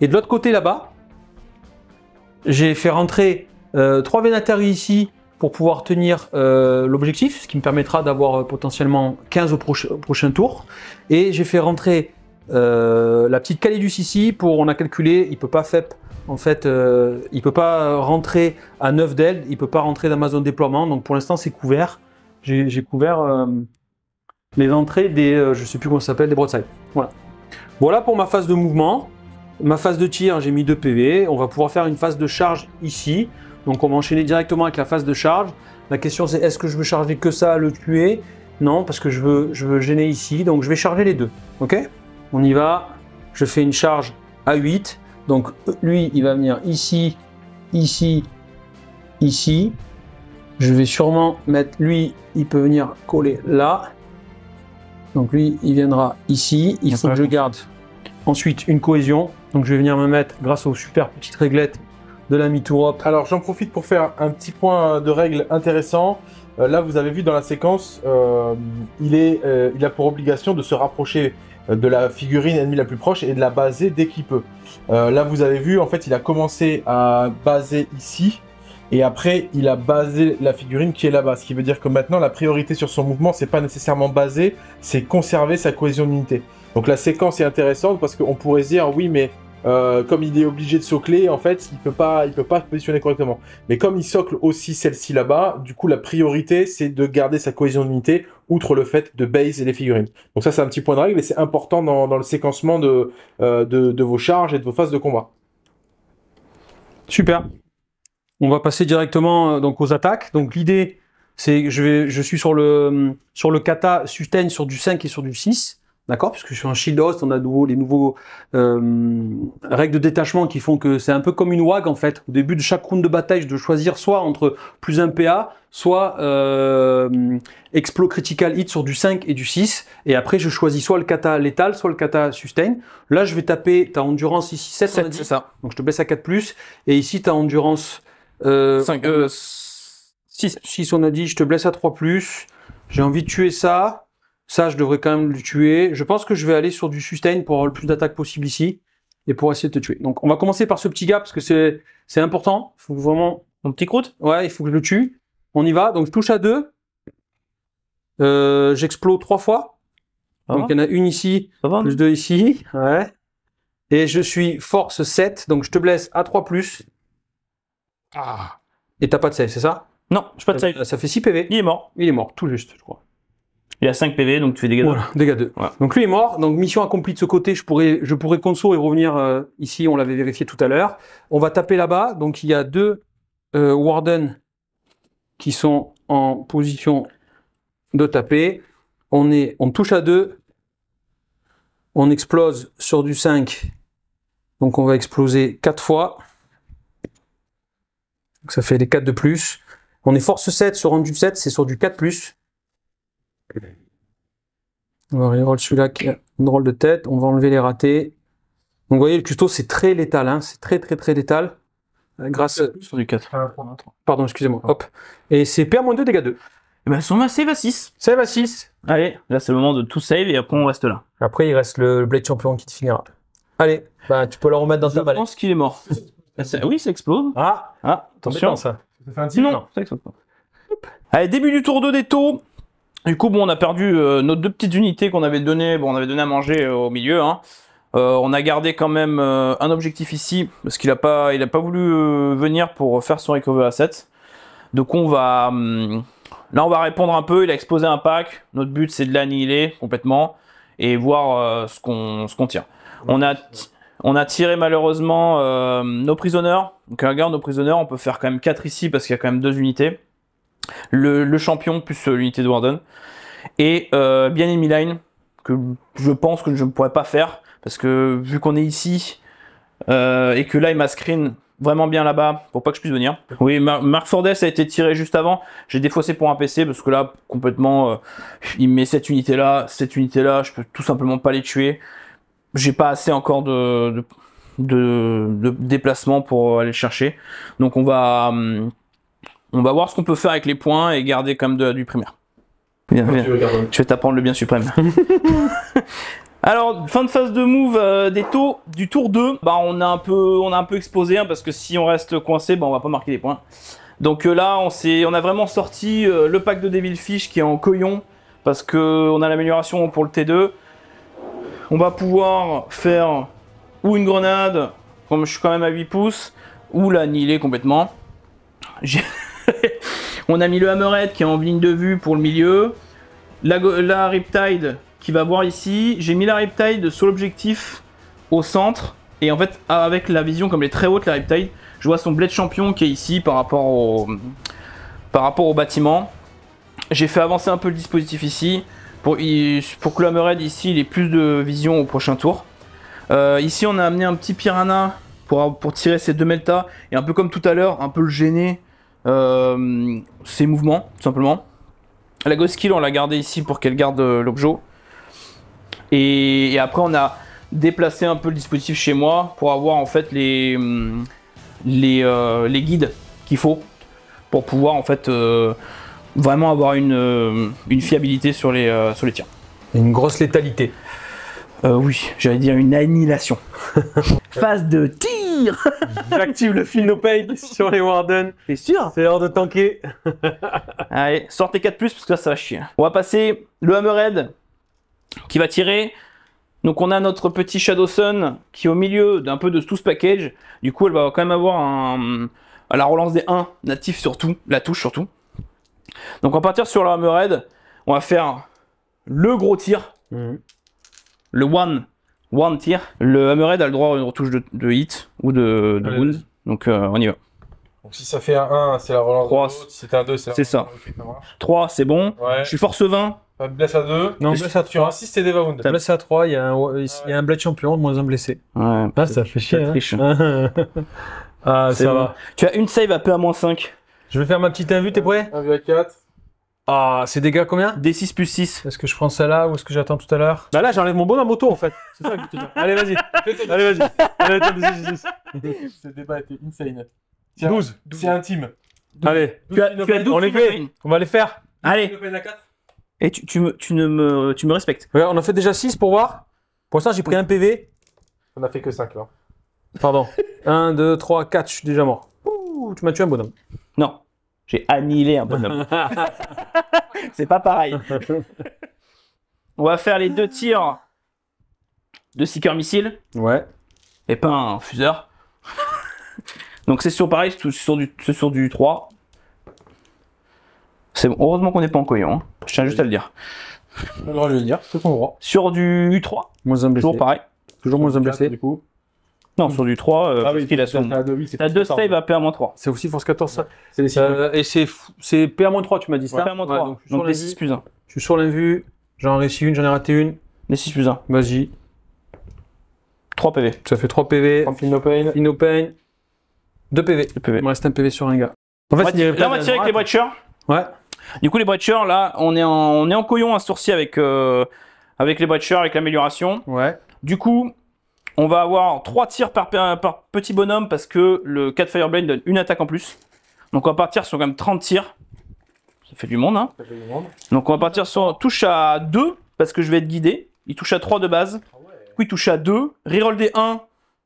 Et de l'autre côté là-bas, j'ai fait rentrer 3 Venatari ici, pour pouvoir tenir euh, l'objectif, ce qui me permettra d'avoir euh, potentiellement 15 au, prochain tour. Et j'ai fait rentrer euh, la petite Calidus ici pour, on a calculé, il peut pas en fait, il peut pas rentrer à 9 d'elle, il peut pas rentrer dans ma zone déploiement, donc pour l'instant c'est couvert. J'ai couvert les entrées des, je sais plus comment ça s'appelle, des Broadside. Voilà. Voilà pour ma phase de mouvement. Ma phase de tir, j'ai mis 2 PV. On va pouvoir faire une phase de charge ici. Donc on va enchaîner directement avec la phase de charge. La question c'est est-ce que je veux charger que ça, le tuer Non, parce que je veux, je veux gêner ici, donc je vais charger les deux. Ok On y va. Je fais une charge à 8. Donc lui, il va venir ici, ici, ici. Je vais sûrement mettre lui, il peut venir coller là. Donc lui, il viendra ici. Il faut que je garde ensuite une cohésion. Donc je vais venir me mettre grâce aux super petites réglettes de la Mitourop. Alors j'en profite pour faire un petit point de règle intéressant. Euh, là, vous avez vu dans la séquence, euh, il, est, euh, il a pour obligation de se rapprocher de la figurine ennemie la plus proche et de la baser dès qu'il peut. là, vous avez vu, en fait, il a commencé à baser ici. Et après, il a basé la figurine qui est là-bas. Ce qui veut dire que maintenant, la priorité sur son mouvement, c'est pas nécessairement baser, c'est conserver sa cohésion d'unité. Donc la séquence est intéressante parce qu'on pourrait dire, oui, mais euh, comme il est obligé de socler, en fait, il peut pas, il peut pas se positionner correctement. Mais comme il socle aussi celle-ci là-bas, du coup, la priorité, c'est de garder sa cohésion d'unité, outre le fait de base et les figurines. Donc ça, c'est un petit point de règle et c'est important dans, le séquencement euh, de, de, vos charges et de vos phases de combat. Super. On va passer directement euh, donc aux attaques. Donc l'idée, c'est je vais, je suis sur le sur le kata sustain sur du 5 et sur du 6. D'accord Puisque je suis shield host, on a les nouveaux euh, règles de détachement qui font que c'est un peu comme une WAG en fait. Au début de chaque round de bataille, je dois choisir soit entre plus un PA, soit euh, Explo Critical Hit sur du 5 et du 6. Et après, je choisis soit le kata létal, soit le kata sustain. Là, je vais taper ta endurance ici 7. 7 c'est ça. Donc je te baisse à 4 ⁇ et ici ta endurance euh, 5, 6. 6 on a dit, je te blesse à 3 ⁇ j'ai envie de tuer ça. Ça, je devrais quand même le tuer. Je pense que je vais aller sur du sustain pour avoir le plus d'attaque possible ici et pour essayer de te tuer. Donc, on va commencer par ce petit gars parce que c'est, important. faut vraiment. Mon petit croûte Ouais, il faut que je le tue. On y va. Donc, je touche à deux. Euh, j'explose trois fois. donc, il y en a une ici, plus deux ici. Ouais. Et je suis force 7. Donc, je te blesse à 3 plus. Ah. Et t'as pas de save, c'est ça Non, je pas de euh, save. Ça fait 6 PV. Il est mort. Il est mort, tout juste, je crois. Il a 5 PV, donc tu fais dégâts 2. dégâts Donc lui est mort, donc mission accomplie de ce côté, je pourrais, je pourrais conso et revenir euh, ici, on l'avait vérifié tout à l'heure. On va taper là-bas, donc il y a deux euh, Warden qui sont en position de taper. On, est, on touche à 2, on explose sur du 5, donc on va exploser 4 fois. Donc ça fait les 4 de plus. On est force 7 sur rendu 7, c'est sur du 4 plus. On va celui-là qui a drôle de tête. On va enlever les ratés. Donc vous voyez, le custo, c'est très létal. Hein. C'est très très très létal. Euh, grâce. Sur du 4. Ah, Pardon, excusez-moi. Hop. Et c'est PA-2, dégâts 2. Eh ben, son save à 6. Save à 6. Allez, là, c'est le moment de tout save et après, on reste là. Après, il reste le Blade Champion qui te finira. Allez, bah, tu peux le remettre dans ta balle. Je pense qu'il est mort. Oui, ça explose. Ah, ah attention. ça. Ça fait un non, non, ça explose pas. Allez, début du tour 2 des taux. Du coup, bon, on a perdu euh, nos deux petites unités qu'on avait donné. Bon, on avait donné à manger euh, au milieu. Hein. Euh, on a gardé quand même un objectif ici parce qu'il n'a pas, pas voulu venir pour faire son recover asset. Donc on va, hmm, là on va répondre un peu. Il a exposé un pack. Notre but c'est de l'annihiler complètement et voir ce qu'on, ce on a, on a tiré malheureusement nos prisonneurs. Donc garde nos prisonniers, on peut faire quand même 4 ici parce qu'il y a quand même deux unités le, champion plus euh, l'unité de Warden. Et euh, bien Amy Line, que je pense que je ne pourrais pas faire, parce que vu qu'on est ici, euh, et que là il m'a screen vraiment bien là-bas, pour pas que je puisse venir. Oui, Mark Fordes a été tiré juste avant, j'ai défaussé pour un PC, parce que là, complètement, il met cette unité-là, cette unité-là, je peux tout simplement pas les tuer. J'ai pas assez encore de, de, déplacement pour aller chercher. Donc on va... Hum, on va voir ce qu'on peut faire avec les points et garder comme de, du primaire. Bien, bien. Je vais t'apprendre le bien suprême. Alors, fin de phase de move euh, des taux du tour 2, bah, on, a un peu, on a un peu exposé hein, parce que si on reste coincé, bah, on va pas marquer les points. Donc euh, là, on, on a vraiment sorti euh, le pack de Devil Fish qui est en coyon parce qu'on a l'amélioration pour le T2. On va pouvoir faire ou une grenade, comme je suis quand même à 8 pouces, ou l'annihiler complètement. on a mis le Hammerhead qui est en ligne de vue pour le milieu. La, la Riptide qui va voir ici. J'ai mis la Riptide sur l'objectif au centre. Et en fait, avec la vision comme elle est très haute, la Riptide, je vois son Blade champion qui est ici par rapport au, par rapport au bâtiment. J'ai fait avancer un peu le dispositif ici. Pour, pour que le Hammerhead ici, il ait plus de vision au prochain tour. Euh, ici, on a amené un petit Piranha pour, tirer ses deux Meltas Et un peu comme tout à l'heure, un peu le gêner euh, ses mouvements, tout simplement. La Ghost Kill, on l'a gardé ici pour qu'elle garde euh, l'objet. Et, après, on a déplacé un peu le dispositif chez moi pour avoir en fait les, hum, euh, les, guides qu'il faut pour pouvoir en fait vraiment avoir une, une, fiabilité sur les, sur les tirs. Une grosse létalité. oui, j'allais dire une annihilation. Phase de tir J'active le fil pain sur les Warden. T'es sûr C'est l'heure de tanker. Allez, sortez 4 plus parce que ça va chier. On va passer le Hammerhead qui va tirer. Donc on a notre petit Shadow Sun qui au milieu d'un peu de tout ce package. Du coup, elle va quand même avoir un, la relance des 1 natif surtout, la touche surtout. Donc on partir sur le Hammerhead. On va faire le gros tir. Mhm. Le one One tir. Le Hammerhead a le droit à une retouche de, de hit ou de, de wound. Donc euh, on y va. Donc si ça fait un 1, c'est la relance. 3, c'est un 2, c'est C'est ça. 3, c'est bon. Ouais. Je suis force 20. Blesse à 2. Non, blesse à 3. Sur un des wound. Blesse à 3, il y, a un, y a un blade champion, moins un blessé. Ouais, Pas ah, ça fait chier. Hein. ah, ça va. Tu as une save à peu à moins 5. Je vais faire ma petite invue, t'es prêt 4. Ah, c'est dégâts combien D6 plus 6. Est-ce que je prends ça là ou est-ce que j'attends tout à l'heure Bah là, j'enlève mon bonhomme moto en fait. C'est ça que je te dis. Allez, vas-y. Allez, vas-y. Ce débat était insane. 12. C'est intime. Allez. on les fait. On va les faire. Allez. Et tu, me, tu, ne me, tu me respectes. Ouais, on a fait déjà 6 pour voir. Pour ça, j'ai pris un PV. On a fait que 5 là. Pardon. 1, 2, 3, 4. Je suis déjà mort. Ouh, tu m'as tué un bonhomme. Non. J'ai annihilé un bonhomme. c'est pas pareil. On va faire les deux tirs de seeker missile. Ouais. Et pas un fuseur. Donc c'est sur pareil, c'est sur du, sur du 3. C'est Heureusement qu'on n'est pas en coyon. Hein. Je tiens juste à le dire. Alors, je dire, c'est ton Sur du U3. Moins blessé. Toujours pareil. Toujours moins un blessé. Du coup. Non, hmm. sur du 3, euh, ah oui, il a son. T'as 2, save à PA-3. C'est aussi force 14, ça. C'est euh, Et c'est PA-3, tu m'as dit ça PA-3, donc, je suis sur les 6 plus 1. Je suis sur l'invue, j'en réussi une, j'en ai raté une. Les 6 plus 1. Vas-y. 3 PV. Ça fait 3 PV. Inopain. pain. 2 PV. 2 PV. Il me reste un PV sur un gars. En fait, on va là, on va tirer avec les breachers. Ouais. Du coup, les breachers, là, on est en, on est en coyon, un sourcier avec, euh, avec les breachers, avec l'amélioration. Ouais. Du coup, on va avoir 3 tirs par, petit bonhomme parce que le 4 Fireblade donne une attaque en plus. Donc on va partir sur quand même 30 tirs. Ça fait du monde, hein Ça fait du monde. Donc on va partir sur touche à 2 parce que je vais être guidé. Il touche à 3 de base. Ah oui touche à 2. Reroll des 1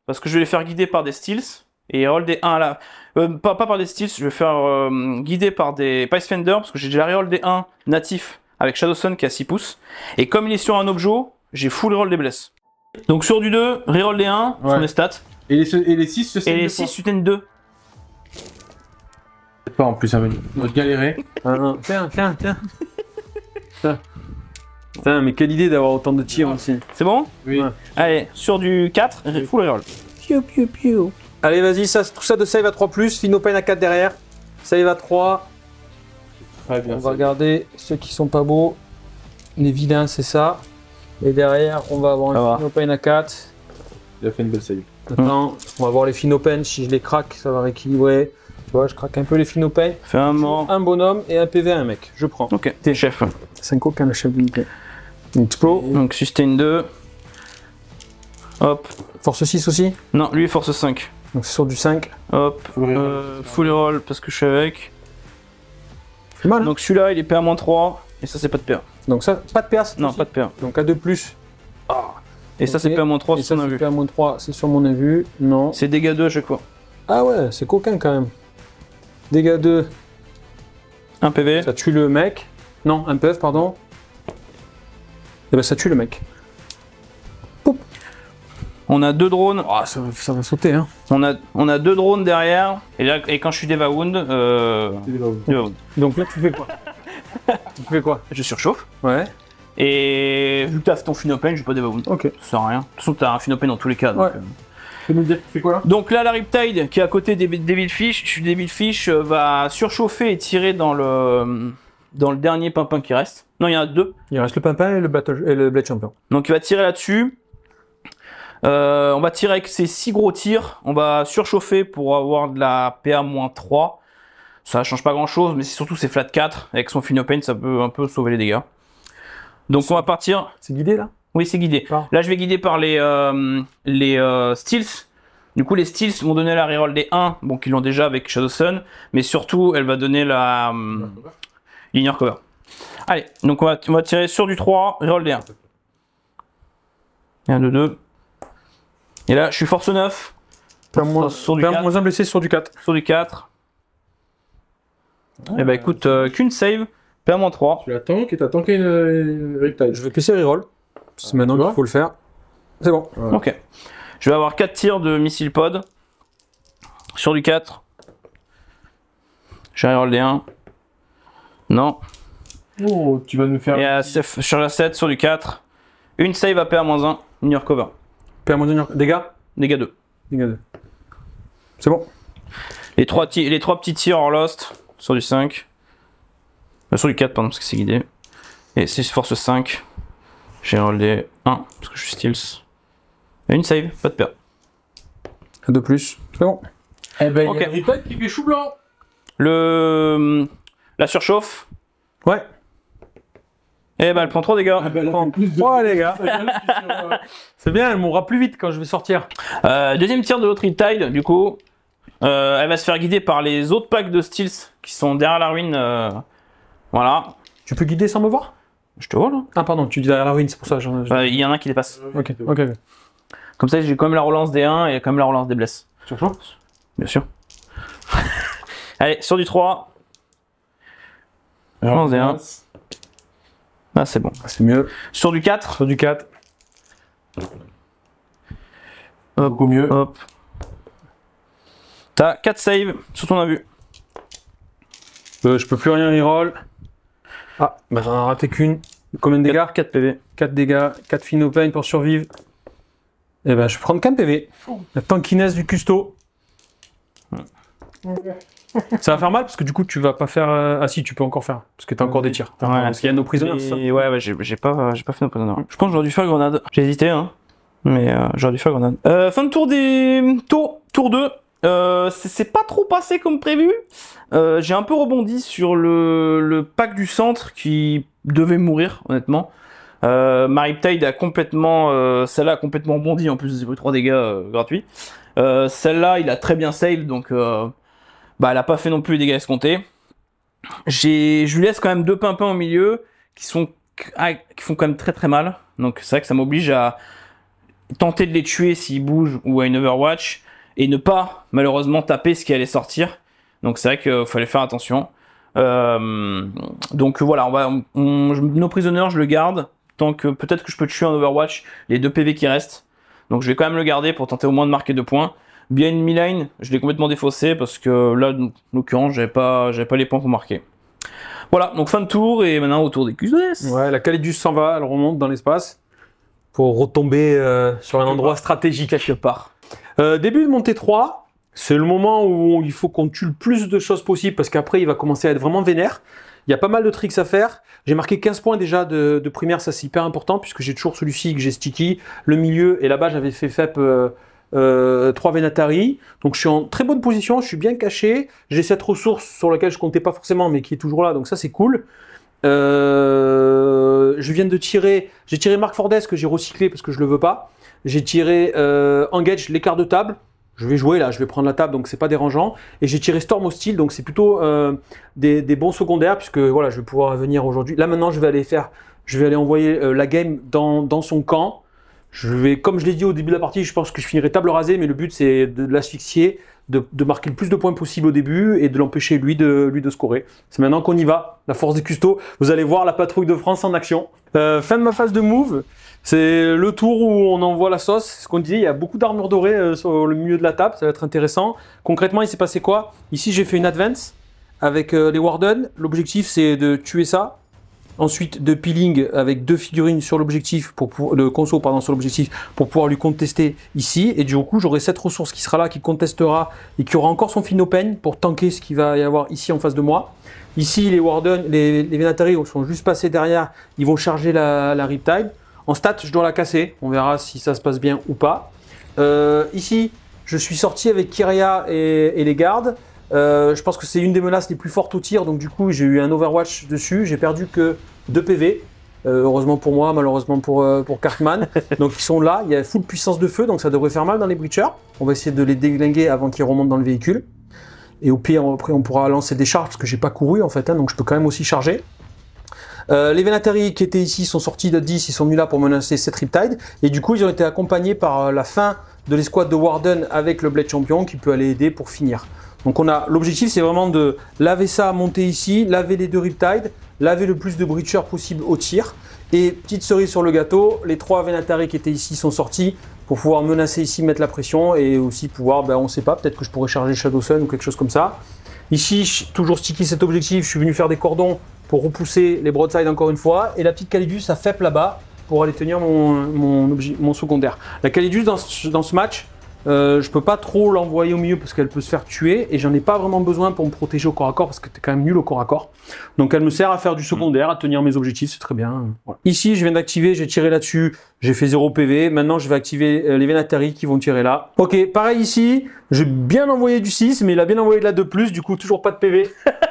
parce que je vais les faire guider par des steals. Et reroll des 1 à la... Euh, pas, par des steals, je vais faire euh, guider par des Fender parce que j'ai déjà reroll des 1 natif avec Shadow Sun qui a 6 pouces. Et comme il est sur un Objo, j'ai full roll des blesses. Donc sur du 2, reroll les 1 sur sont les stats. Et les, et les 6 se Et les 6 2. pas en plus, hein, On va galérer. Ah, tiens, tiens, tiens. Putain. mais quelle idée d'avoir autant de tirs aussi. C'est bon Oui. Allez, sur du 4, full reroll. Piu, piu, piu. Allez, vas-y, ça, tout ça de save à 3+, Fino Pain à 4 derrière. Save à 3. Très bien. On va regarder ceux qui sont pas beaux. Les vilains, c'est ça. Et derrière, on va avoir un Finopen à 4. Il a fait une belle save. Maintenant, on va voir les Finopen. Si je les craque, ça va rééquilibrer. Tu vois, je craque un peu les Finopen. Fais un, mort. un bonhomme et un PV à un mec. Je prends. Ok, t'es chef. 5 aucun hein, le chef d'unité. Explo. Donc sustain 2. Hop. Force 6 aussi Non, lui force 5. Donc c'est sur du 5. Hop. Euh, full, roll parce que je suis avec. Mal, hein Donc celui-là il est PA-3 et ça c'est pas de PA. Donc ça, pas de PA Non, pas de PR. Donc à 2 plus. Ah. Et ça, c'est PA-3, c'est sur mon pa 3 c'est sur mon avis. Non. C'est dégâts 2 à chaque fois. Ah ouais, c'est coquin quand même. Dégâts 2. Un PV. Ça tue le mec. Non, un PF, pardon. Et eh ben ça tue le mec. Poup. On a deux drones. Oh, ça, va sauter. Hein. On, a, on a deux drones derrière. Et, là, et quand je suis déva-wound... Euh... Deva Donc là, tu fais quoi tu fais quoi Je surchauffe. Ouais. Et vu que t'as fait ton ne j'ai pas d'évasion. Ok. Ça sert à rien. De toute façon, t'as un Funopen dans tous les cas. Donc, euh. quoi là Donc là, la Riptide, qui est à côté des Devilfish, Devilfish euh, va surchauffer et tirer dans le, euh, dans le dernier pimpin qui reste. Non, il y en a deux. Il reste le pimpin et le, battle, et le Blade Champion. Donc il va tirer là-dessus. on va tirer avec ses six gros tirs. On va surchauffer pour avoir de la PA-3. Ça change pas grand chose, mais surtout c'est flat 4. Avec son Fino Paint, ça peut un peu sauver les dégâts. Donc on va partir. C'est guidé là Oui, c'est guidé. Là, je vais guider par les, euh, les euh, Steels. Du coup, les Steels vont donner la reroll des 1, bon, qu'ils l'ont déjà avec Shadow Sun, mais surtout, elle va donner la. Euh, Linear cover. Allez, donc on va, tirer sur du 3, reroll des 1. 1, 2, 2. Et là, je suis force 9. moins un blessé sur du 4. Sur du 4 et eh bah ben, écoute, euh, ah, qu'une save, pa 3. Tu la tank et t'as tanké une, une Je vais PC reroll. C'est ah, maintenant qu'il faut le faire. C'est bon. Ok. Je vais avoir 4 tirs de missile pod. Sur du 4. j'ai reroll des 1. Non. Oh, tu vas nous faire. Et à, sur la 7, sur du 4. Une save à PA-1, une Cover. PA-1, dégâts Dégâts 2. Dégâts 2. C'est bon. Les 3, les 3 petits tirs hors lost sur du 5. Euh, sur du 4, pardon, parce que c'est guidé. Et 6 force 5. J'ai enlevé 1, parce que je suis stills. Et une save, pas de peur. De plus, c'est bon. Eh ben, il y a qui fait chou blanc. Le... Euh, la surchauffe. Ouais. Et eh ben, ah ben, elle prend trop, dégâts. ben, elle prend plus de... Euh, c'est bien, elle mourra plus vite quand je vais sortir. Euh, deuxième tir de l'autre Tide, du coup. Euh, elle va se faire guider par les autres packs de styles qui sont derrière la ruine. Euh, voilà. Tu peux guider sans me voir Je te vois là. Ah pardon, tu dis derrière la ruine, c'est pour ça. j'en- euh, Il y en a un qui dépasse ok, ok. Comme ça, j'ai quand même la relance des 1 et quand même la relance des blesses. Bien sûr. Allez, sur du 3. Relance des 1. Ah, c'est bon. Ah, c'est mieux. Sur du 4. Sur du 4, Beaucoup mieux. Hop. T'as 4 saves sur ton abus. Euh, je peux plus rien reroll. Ah, bah j'en ai raté qu'une. Combien de dégâts 4 PV. 4 dégâts, 4 fin pain pour survivre. Et eh ben bah, je vais prendre qu'un PV. La tankiness du custo. Ça va faire mal parce que du coup tu vas pas faire. Euh, ah si, tu peux encore faire parce que t'as encore des tirs. parce qu'il y a nos prisonniers. Ouais, j'ai pas, fait nos prisonniers. Je pense que j'aurais dû faire grenade. J'ai hésité, hein, mais euh, j'aurais dû faire grenade. Euh, fin de tour des tour 2. Euh, c'est pas trop passé comme prévu. Euh, j'ai un peu rebondi sur le, pack du centre qui devait mourir, honnêtement. Euh, Tide a complètement, euh, celle-là a complètement bondi en plus, de trois 3 dégâts gratuits. celle-là, il a très bien save, donc bah, elle a pas fait non plus les dégâts escomptés. je lui laisse quand même deux pimpins au milieu qui sont ah, qui font quand même très très mal. Donc c'est vrai que ça m'oblige à tenter de les tuer s'ils bougent ou à une Overwatch et ne pas malheureusement taper ce qui allait sortir. Donc c'est vrai qu'il fallait faire attention. Euh, donc voilà, on va, nos prisonniers je le garde. Tant que peut-être que je peux tuer en Overwatch les deux PV qui restent. Donc je vais quand même le garder pour tenter au moins de marquer deux points. Bien line je l'ai complètement défaussé parce que là, en l'occurrence, j'avais pas, pas les points pour marquer. Voilà, donc fin de tour et maintenant autour des QS. Ouais, la Calidus s'en va, elle remonte dans l'espace pour retomber euh, sur un endroit stratégique quelque part. Euh, début de t 3, c'est le moment où il faut qu'on tue le plus de choses possible parce qu'après il va commencer à être vraiment vénère. Il y a pas mal de tricks à faire. J'ai marqué 15 points déjà de, primaire, ça c'est hyper important puisque j'ai toujours celui-ci que j'ai sticky, le milieu et là-bas j'avais fait FEP 3 euh, euh, Venatari. Donc je suis en très bonne position, je suis bien caché. J'ai cette ressource sur laquelle je comptais pas forcément mais qui est toujours là donc ça c'est cool. je viens de tirer, j'ai tiré Marc Fordes que j'ai recyclé parce que je le veux pas. J'ai tiré euh, Engage l'écart de table. Je vais jouer là, je vais prendre la table, donc c'est pas dérangeant. Et j'ai tiré Storm Hostile, donc c'est plutôt euh, des, bons secondaires, puisque voilà, je vais pouvoir venir aujourd'hui. Là maintenant, je vais aller faire, je vais aller envoyer euh, la game dans, dans, son camp. Je vais, comme je l'ai dit au début de la partie, je pense que je finirai table rasée, mais le but c'est de, l'asphyxier, de, marquer le plus de points possible au début et de l'empêcher lui de, lui de scorer. C'est maintenant qu'on y va, la force des custos. Vous allez voir la patrouille de France en action. fin de ma phase de move. C'est le tour où on envoie la sauce. Ce qu'on disait, il y a beaucoup d'armures dorées euh, sur le milieu de la table, ça va être intéressant. Concrètement, il s'est passé quoi Ici, j'ai fait une advance avec euh, les Warden. L'objectif, c'est de tuer ça. Ensuite, de peeling avec deux figurines sur l'objectif, pour, le conso pardon, sur l'objectif, pour pouvoir lui contester ici. Et du coup, j'aurai cette ressource qui sera là, qui contestera et qui aura encore son open pour tanker ce qu'il va y avoir ici en face de moi. Ici, les Warden, les, les Venatari sont juste passés derrière, ils vont charger la, la Riptide. En stat, je dois la casser. On verra si ça se passe bien ou pas. Euh, ici, je suis sorti avec Kyria et, les gardes. Euh, je pense que c'est une des menaces les plus fortes au tir, donc du coup j'ai eu un Overwatch dessus, j'ai perdu que 2 PV, euh, heureusement pour moi, malheureusement pour, pour Cartman. donc ils sont là, il y a full puissance de feu, donc ça devrait faire mal dans les breachers. On va essayer de les déglinguer avant qu'ils remontent dans le véhicule. Et au pire, après on pourra lancer des charges, parce que j'ai pas couru en fait, hein, donc je peux quand même aussi charger. Euh, les Venatari qui étaient ici sont sortis de 10, ils sont venus là pour menacer cette Riptide. Et du coup, ils ont été accompagnés par euh, la fin de l'escouade de Warden avec le Blade Champion qui peut aller aider pour finir. Donc on a l'objectif, c'est vraiment de laver ça, monter ici, laver les deux tide, laver le plus de breachers possible au tir. Et petite cerise sur le gâteau, les trois Venatari qui étaient ici sont sortis pour pouvoir menacer ici, mettre la pression et aussi pouvoir, ben on sait pas, peut-être que je pourrais charger Shadow Sun ou quelque chose comme ça. Ici, toujours sticky cet objectif, je suis venu faire des cordons pour repousser les broadsides encore une fois. Et la petite Calidus à fait là-bas pour aller tenir mon, mon, objet, mon secondaire. La Calidus dans ce, dans ce match, euh, je peux pas trop l'envoyer au milieu parce qu'elle peut se faire tuer et j'en ai pas vraiment besoin pour me protéger au corps à corps parce que t'es quand même nul au corps à corps. Donc elle me sert à faire du secondaire, à tenir mes objectifs, c'est très bien. Ici, je viens d'activer, j'ai tiré là-dessus, j'ai fait 0 PV. Maintenant, je vais activer euh, les Venatari qui vont tirer là. Ok, pareil ici, j'ai bien envoyé du 6, mais il a bien envoyé de la 2+, du coup, toujours pas de PV.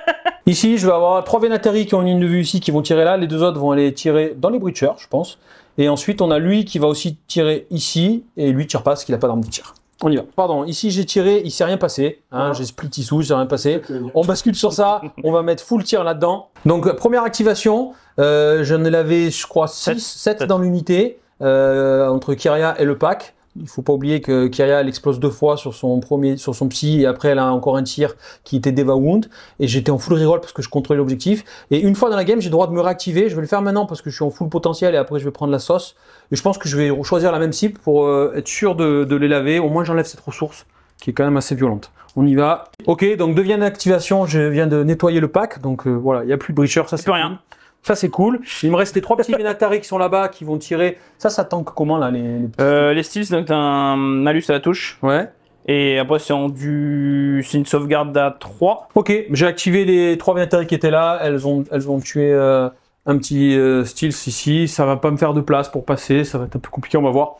Ici, je vais avoir trois Vénatari qui ont une ligne de vue ici, qui vont tirer là. Les deux autres vont aller tirer dans les breachers, je pense. Et ensuite, on a lui qui va aussi tirer ici. Et lui tire pas parce qu'il n'a pas d'arme de tir. On y va. Pardon, ici j'ai tiré, il s'est rien passé. Hein. J'ai split issue, il s'est rien passé. On bascule sur ça, on va mettre full tir là-dedans. Donc première activation, euh, j'en ai je crois 6, 7 dans l'unité, euh, entre Kyria et le pack il faut pas oublier que Kyria elle explose deux fois sur son premier, sur son psy et après elle a encore un tir qui était Deva Wound et j'étais en full reroll parce que je contrôlais l'objectif et une fois dans la game j'ai le droit de me réactiver. Je vais le faire maintenant parce que je suis en full potentiel et après je vais prendre la sauce et je pense que je vais choisir la même cible pour euh, être sûr de, de les laver. Au moins j'enlève cette ressource qui est quand même assez violente. On y va. Ok donc devient activation. Je viens de nettoyer le pack donc euh, voilà il y a plus de breacher ça c'est rien. Ça, c'est cool. Il me reste les trois petits Venatari qui sont là-bas, qui vont tirer. Ça, ça tank comment, là, les, les petits euh, Les styles, donc t'as un malus à la touche. Ouais. Et après, c'est du... une sauvegarde à 3. Ok, j'ai activé les trois Venatari qui étaient là. Elles ont, elles tué euh, un petit euh, ici. Ça va pas me faire de place pour passer. Ça va être un peu compliqué, on va voir.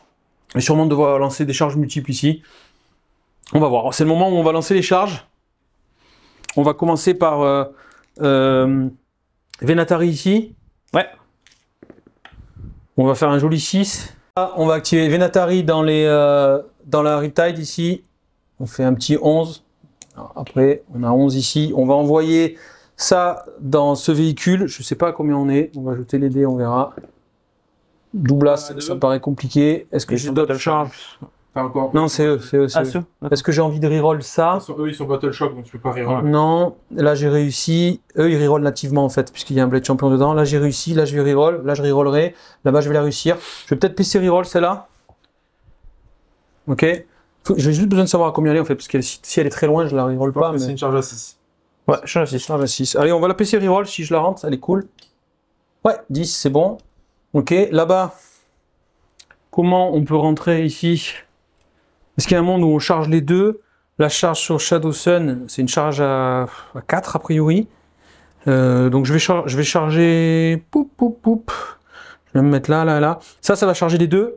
Mais sûrement devoir lancer des charges multiples ici. On va voir. C'est le moment où on va lancer les charges. On va commencer par... Euh, euh Venatari ici. Ouais. On va faire un joli 6. Ah, on va activer Venatari dans, les, euh, dans la Riptide ici. On fait un petit 11. après, on a 11 ici. On va envoyer ça dans ce véhicule. Je ne sais pas combien on est. On va ajouter les dés, on verra. Doublas, ça paraît compliqué. Est-ce que j'ai d'autres charges encore Non, c'est eux, c'est eux. Ah, parce que j'ai envie de reroll ça. eux, ils sont Battle Shock, donc tu peux pas reroll. Non, là j'ai réussi. Eux, ils rerollent nativement en fait, puisqu'il y a un Blade Champion dedans. Là j'ai réussi, là je vais reroll, là je rerollerai, là-bas je vais la réussir. Je vais peut-être PC reroll celle-là. Ok. J'ai juste besoin de savoir à combien elle est en fait, parce que si elle est très loin, je la reroll pas. Mais... C'est une charge à 6. Ouais, charge à 6. Charge à 6. Allez, on va la PC reroll si je la rentre, elle est cool. Ouais, 10, c'est bon. Ok, là-bas, comment on peut rentrer ici est-ce qu'il y a un monde où on charge les deux La charge sur Shadow Sun, c'est une charge à, 4 a priori. Euh, donc je vais, je vais charger... Poup, poup, poup. Je vais me mettre là, là, là. Ça, ça va charger les deux.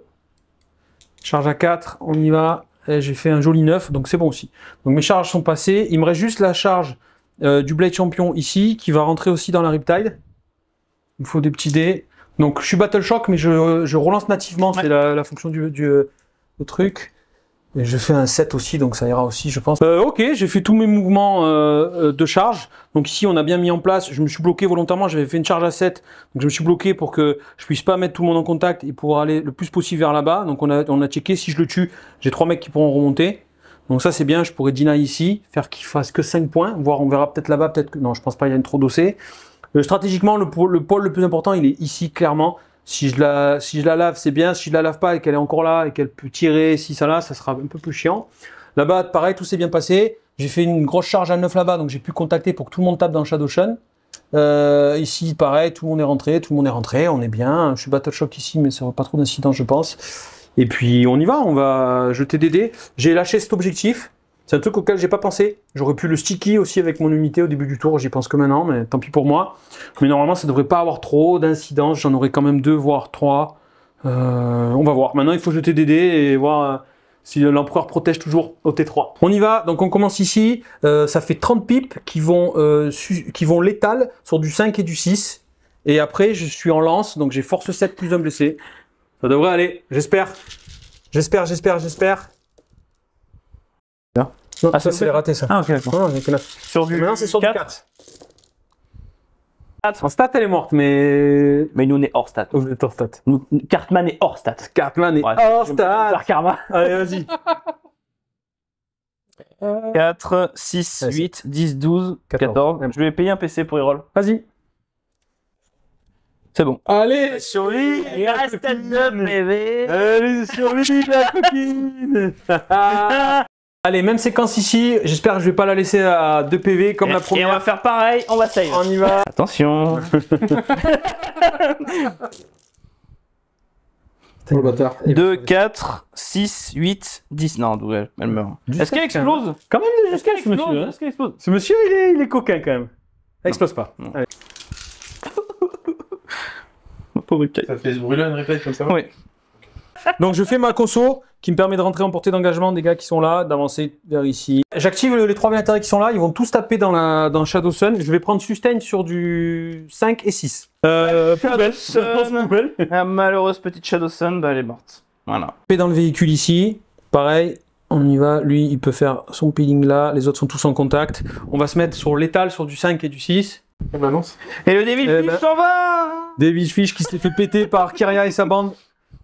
Charge à 4, on y va. J'ai fait un joli 9, donc c'est bon aussi. Donc mes charges sont passées. Il me reste juste la charge euh, du Blade Champion ici, qui va rentrer aussi dans la Riptide. Il me faut des petits dés. Donc je suis Battle Shock, mais je, relance nativement, c'est la, fonction du, du, du euh, truc. Et je fais un 7 aussi, donc ça ira aussi, je pense. Euh, ok, j'ai fait tous mes mouvements euh, euh, de charge. Donc ici, on a bien mis en place. Je me suis bloqué volontairement, j'avais fait une charge à 7. Donc je me suis bloqué pour que je puisse pas mettre tout le monde en contact et pouvoir aller le plus possible vers là-bas. Donc on a, on a checké, si je le tue, j'ai trois mecs qui pourront remonter. Donc ça, c'est bien, je pourrais deny ici, faire qu'il fasse que 5 points, voire on verra peut-être là-bas, peut-être que... Non, je pense pas, il y a une trop dossée. stratégiquement, le pôle le plus important, il est ici, clairement si je la, si je la lave, c'est bien. Si je la lave pas et qu'elle est encore là et qu'elle peut tirer, si ça là, ça sera un peu plus chiant. Là-bas, pareil, tout s'est bien passé. J'ai fait une grosse charge à neuf là-bas, donc j'ai pu contacter pour que tout le monde tape dans Shadow Shun. Euh, ici, pareil, tout le monde est rentré, tout le monde est rentré, on est bien. Je suis battle shock ici, mais ça va pas trop d'incidents, je pense. Et puis on y va, on va jeter des dés. J'ai lâché cet objectif. C'est un truc auquel j'ai pas pensé. J'aurais pu le sticky aussi avec mon unité au début du tour, j'y pense que maintenant, mais tant pis pour moi. Mais normalement, ça devrait pas avoir trop d'incidence. j'en aurais quand même deux, voire trois. Euh, on va voir. Maintenant, il faut jeter des dés et voir euh, si l'empereur protège toujours au T3. On y va, donc on commence ici. Euh, ça fait 30 pipes qui vont, euh, qui vont sur du 5 et du 6. Et après, je suis en lance, donc j'ai force 7 plus un blessé. Ça devrait aller, j'espère. J'espère, j'espère, j'espère ah, ça, c'est ah, raté, ça. Ah, ok, Non, j'ai Sur Maintenant, c'est sur 4. du En stat, elle est morte, mais. Mais nous, on est hors stat. On est hors stat. Nous, Cartman est hors stat. Cartman est hors stat. Par karma. Allez, vas-y. 4, 6, 8, 10, 12, 14. Je vais payer un PC pour reroll. Vas-y. C'est bon. Allez, survie, il reste 9 bébé Allez, survie, la coquine. Allez, même séquence ici. J'espère que je vais pas la laisser à 2 PV comme la première. Et on va faire pareil, on va save. On y va. Attention. le bâtard. 2, 4, 6, 8, 10. Non, elle, meurt. Est-ce qu'elle explose Quand même, jusqu'à ce monsieur. Est-ce qu'elle explose Ce monsieur, il est, coquin quand même. Elle explose pas. Ça fait brûler une répète comme ça Oui. Donc je fais ma conso qui me permet de rentrer en portée d'engagement des gars qui sont là, d'avancer vers ici. J'active les trois intérêts qui sont là, ils vont tous taper dans, la, dans Shadow Sun. Je vais prendre sustain sur du 5 et 6. Euh, Sun, poubelle. La malheureuse petite Shadow Sun, bah, elle est morte. Voilà. Dans le véhicule ici, pareil, on y va, lui il peut faire son peeling là, les autres sont tous en contact. On va se mettre sur l'étal, sur du 5 et du 6. Eh ben, et, le Devil eh Fish ben. s'en va Devil Fish qui s'est fait péter par Kyria et sa bande.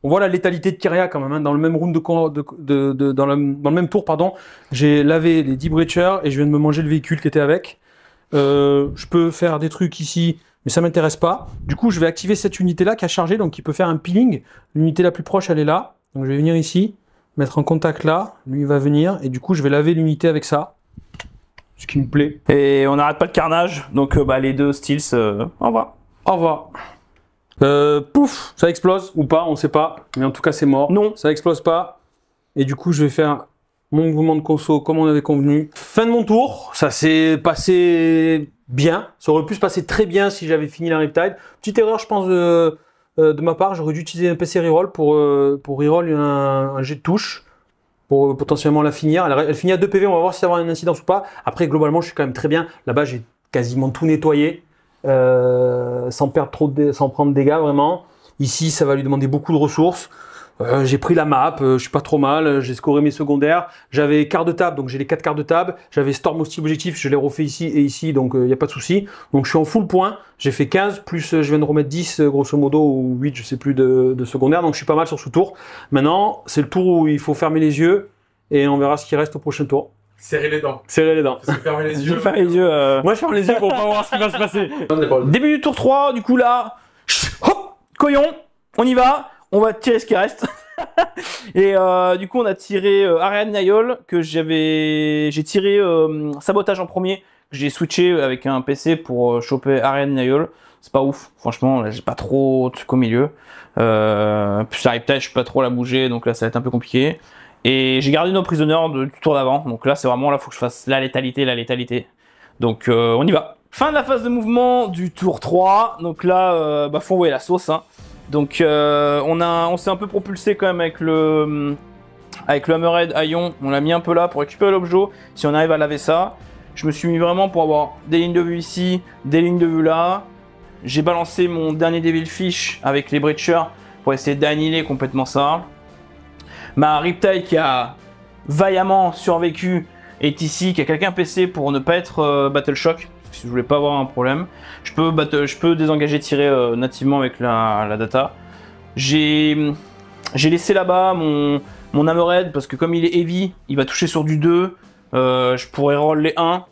On voit la létalité de Kyria quand même. Hein, dans le même round de, dans, le, même tour, pardon, j'ai lavé les 10 breachers et je viens de me manger le véhicule qui était avec. Euh, je peux faire des trucs ici, mais ça m'intéresse pas. Du coup, je vais activer cette unité-là qui a chargé, donc qui peut faire un peeling. L'unité la plus proche, elle est là. Donc je vais venir ici, mettre en contact là. Lui, il va venir. Et du coup, je vais laver l'unité avec ça ce qui me plaît. Et on n'arrête pas le carnage, donc euh, bah, les deux Steels, au revoir. Au revoir. Euh, pouf, ça explose ou pas, on sait pas. Mais en tout cas, c'est mort. Non. Ça explose pas. Et du coup, je vais faire mon mouvement de conso comme on avait convenu. Fin de mon tour. Ça s'est passé bien. Ça aurait pu se passer très bien si j'avais fini la Riptide. Petite erreur, je pense, de euh, ma part. J'aurais dû utiliser un PC reroll pour, euh, pour reroll un, un jet de touche pour potentiellement la finir. Elle, finit à 2 PV. On va voir si ça va avoir une incidence ou pas. Après, globalement, je suis quand même très bien. Là-bas, j'ai quasiment tout nettoyé. Euh, sans perdre trop de, sans prendre de dégâts vraiment. Ici, ça va lui demander beaucoup de ressources. Euh, j'ai pris la map, euh, je suis pas trop mal, j'ai scoré mes secondaires, j'avais quart de table, donc j'ai les quatre quarts de table, j'avais Storm hostile objectif, je l'ai refait ici et ici, donc il n'y a pas de souci. Donc je suis en full point, j'ai fait 15, plus je viens de remettre 10 grosso modo, ou 8, je sais plus, de, de secondaires, donc je suis pas mal sur ce tour. Maintenant, c'est le tour où il faut fermer les yeux, et on verra ce qui reste au prochain tour. Serrer les dents. Serrer les dents. fermer les yeux. les yeux. Moi, je ferme les yeux pour pas voir ce qui va se passer. Début du tour 3, du coup là. hop, coyon, on y va. On va tirer ce qui reste. et euh, du coup, on a tiré euh, Ariane Nayol que j'avais, j'ai tiré euh, sabotage en premier. que J'ai switché avec un PC pour choper Ariane Nayol. C'est pas ouf, franchement, là j'ai pas trop de trucs au milieu. Euh, plus peut-être, je peux pas trop la bouger, donc là ça va être un peu compliqué. Et j'ai gardé nos prisonniers du tour d'avant. Donc là, c'est vraiment là, faut que je fasse la létalité, la létalité. Donc euh, on y va. Fin de la phase de mouvement du tour 3. Donc là, euh, bah, faut envoyer la sauce. Hein. Donc euh, on, a, on s'est un peu propulsé quand même avec le, avec le Hammerhead Ion. On l'a mis un peu là pour récupérer l'objet. Si on arrive à laver ça. Je me suis mis vraiment pour avoir des lignes de vue ici, des lignes de vue là. J'ai balancé mon dernier Devil Fish avec les Breachers pour essayer d'annihiler complètement ça. Ma Riptide qui a vaillamment survécu est ici, qui a quelqu'un PC pour ne pas être euh, Battle Shock, si que je voulais pas avoir un problème. Je peux, je peux désengager tirer euh, nativement avec la, data. J'ai laissé là-bas mon, mon parce que comme il est heavy, il va toucher sur du 2. Euh, je pourrais roll les 1.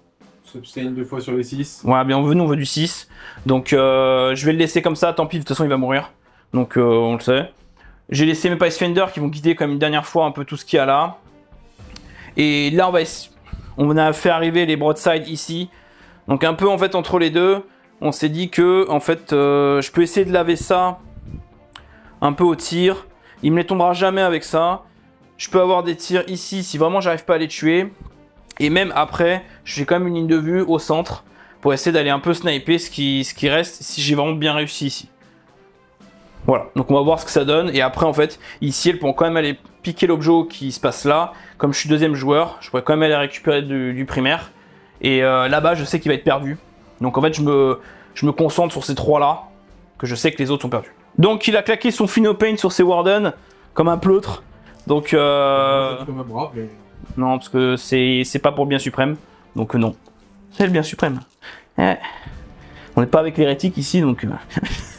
Substain deux fois sur les 6. Ouais, bien on veut, nous on veut du 6. Donc je vais le laisser comme ça, tant pis, de toute façon il va mourir. Donc on le sait. J'ai laissé mes Pice Fender qui vont guider comme une dernière fois un peu tout ce qu'il y a là. Et là, on va on a fait arriver les broadside ici. Donc un peu en fait entre les deux, on s'est dit que en fait, euh, je peux essayer de laver ça un peu au tir. Il me les tombera jamais avec ça. Je peux avoir des tirs ici si vraiment j'arrive pas à les tuer. Et même après, j'ai quand même une ligne de vue au centre pour essayer d'aller un peu sniper ce qui, ce qui reste si j'ai vraiment bien réussi ici. Voilà, donc on va voir ce que ça donne. Et après, en fait, ici, elles pourront quand même aller piquer l'objet qui se passe là. Comme je suis deuxième joueur, je pourrais quand même aller récupérer du, primaire. Et euh, là-bas, je sais qu'il va être perdu. Donc en fait, je me, concentre sur ces trois-là, que je sais que les autres sont perdus. Donc il a claqué son Finopain sur ses Warden, comme un pleutre. Donc euh... Non, parce que c'est pas pour le bien suprême. Donc non. C'est le bien suprême. Eh. On n'est pas avec l'hérétique ici, donc... Euh,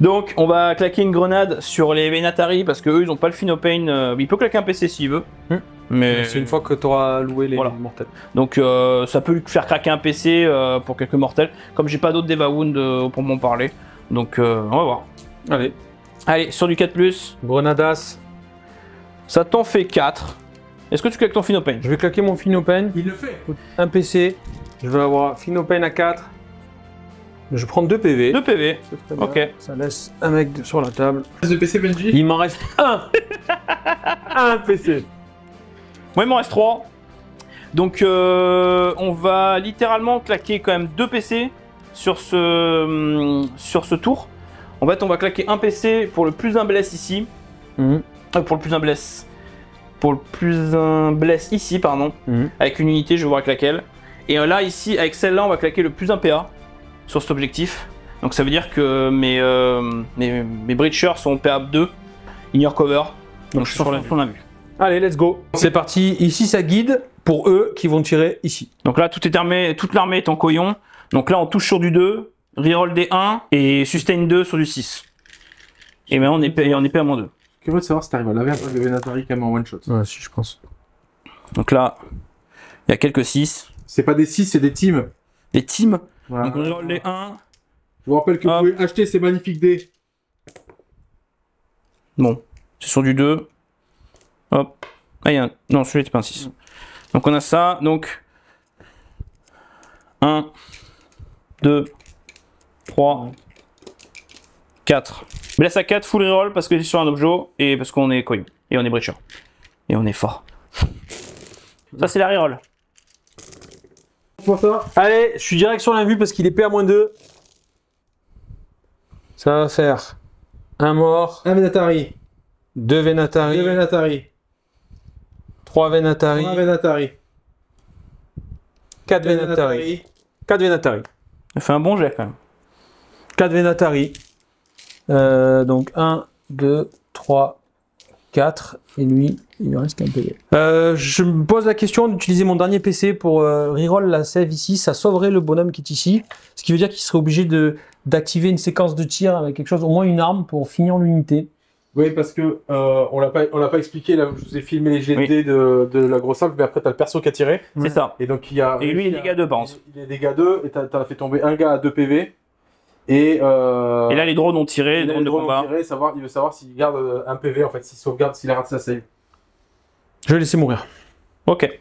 Donc on va claquer une grenade sur les Venatari parce qu'eux ils ont pas le Finopane. Euh, il peut claquer un PC s'il veut. Hmm. Mais c'est une fois que tu auras loué les mortels. Donc euh, ça peut lui faire craquer un PC euh, pour quelques mortels. Comme j'ai pas d'autres Deva Wound pour m'en parler. Donc on va voir. Allez. Allez, sur du 4+. Grenadas. Ça t'en fait 4. Est-ce que tu claques ton Finopane Je vais claquer mon Finopane. Il le fait. Un PC. Je vais avoir Finopane à 4. Je prends 2 PV. 2 PV. Ok. Ça laisse un mec sur la table. De PC Benji Il m'en reste un. un PC. Moi, il m'en reste 3. Donc, euh, on va littéralement claquer quand même 2 PC sur ce, mm, sur ce tour. En fait, on va claquer un PC pour le plus un bless ici. Mhm. Euh, pour le plus un bless. Pour le plus un bless ici, pardon. Mhm. Avec une unité, je vais voir avec laquelle. Et euh, là, ici, avec celle-là, on va claquer le plus un PA sur cet objectif. Donc ça veut dire que mes, euh, mes, breachers sont PA2, ignore cover. Donc je suis sur la vue. Allez, let's go. C'est parti. Ici, ça guide pour eux qui vont tirer ici. Donc là, tout est armé, toute l'armée est en coyon. Donc là, on touche sur du 2, reroll des 1 et sustain 2 sur du 6. Et maintenant, on est, on PA-2. Que veux savoir si t'arrives à laver un peu de Venatari quand même en one shot Ouais, si, je pense. Donc là, il y a quelques 6. C'est pas des 6, c'est des teams. Des teams donc on les 1. Je vous rappelle que vous pouvez acheter ces magnifiques dés. Bon, c'est sur du 2. Hop. Ah, y a un... Non, celui-là n'était pas un 6. Donc on a ça. Donc 1, 2, 3, 4. Blesse à 4, full reroll parce que c'est sur un objet et parce qu'on est coin. Et on est breacher. Et on est fort. Ça, c'est la reroll. Allez, je suis direct sur la vue parce qu'il est moins 2 Ça va faire un mort. Un Venatari. Deux Venatari. Deux Venatari. Trois Venatari. Venatari. Quatre Venatari. Quatre Venatari. fait un bon jet quand même. 4 Venatari. Euh, donc 1, 2, 3, 4 et lui, il lui reste qu'un PV. Euh, je me pose la question d'utiliser mon dernier PC pour euh, reroll la save ici. Ça sauverait le bonhomme qui est ici. Ce qui veut dire qu'il serait obligé de d'activer une séquence de tir avec quelque chose, au moins une arme pour finir l'unité. Oui, parce que euh, on l'a pas, on l'a pas expliqué. Là, je vous ai filmé les GD de, de, la grosse salve. mais après t'as le perso qui a tiré. C'est ça. Et donc il y a. Et lui, il est dégâts 2, pense. Il est dégâts 2, et t'as as fait tomber un gars à 2 PV. Euh, Et, là, les drones ont tiré, les drones, de combat. savoir, il veut savoir s'il garde euh, un PV, en fait, s'il sauvegarde, s'il arrête sa save. Je vais laisser mourir. Ok.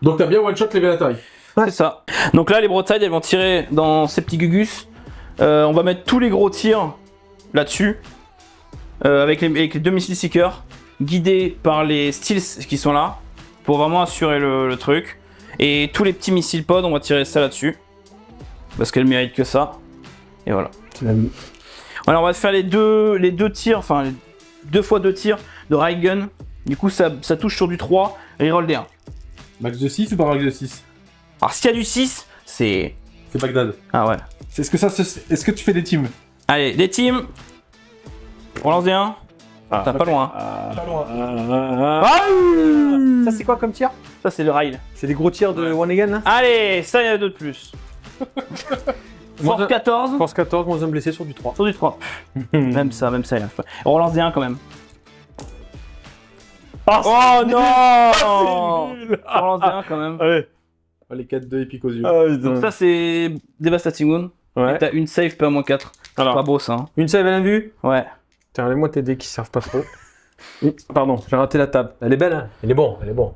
Donc, t'as bien one-shot les Vénatari. C'est ça. Donc là, les Broadside elles vont tirer dans ces petits gugus. Euh, on va mettre tous les gros tirs là-dessus. avec, les, deux missiles Seeker. Guidés par les Steels qui sont là. Pour vraiment assurer le, truc. Et tous les petits missiles pod, on va tirer ça là-dessus. Parce qu'elle mérite que ça. Et voilà. Alors on va faire les deux, les deux tirs, enfin deux fois deux tirs de gun. Du coup ça, touche sur du 3, reroll des 1. Max de 6 ou pas max de 6 Alors s'il y a du 6, c'est... C'est Bagdad. Ah ouais. Est-ce que ça Est-ce que tu fais des teams Allez, des teams On lance des 1 ah, hein. ah. T'as pas, loin. pas ah. loin. ça c'est quoi comme tir Ça c'est le rail. C'est des gros tirs de One Again Allez, ça y en a deux de plus. Force 14. Force 14, moins un blessé sur du 3. Sur du 3. même ça, même ça, il a... On relance des 1 quand même. oh non On relance des 1 quand même. Allez. Ah, les 4-2 épiques aux yeux. Ah, Donc ça, c'est Devastating Wound. Ouais. t'as une save peu à moins 4. pas beau ça. Hein. Une save à la vue Ouais. Tiens, les moi tes dés qui servent pas trop. Pardon, j'ai raté la table. Elle est belle, hein Elle est bon, elle est bon.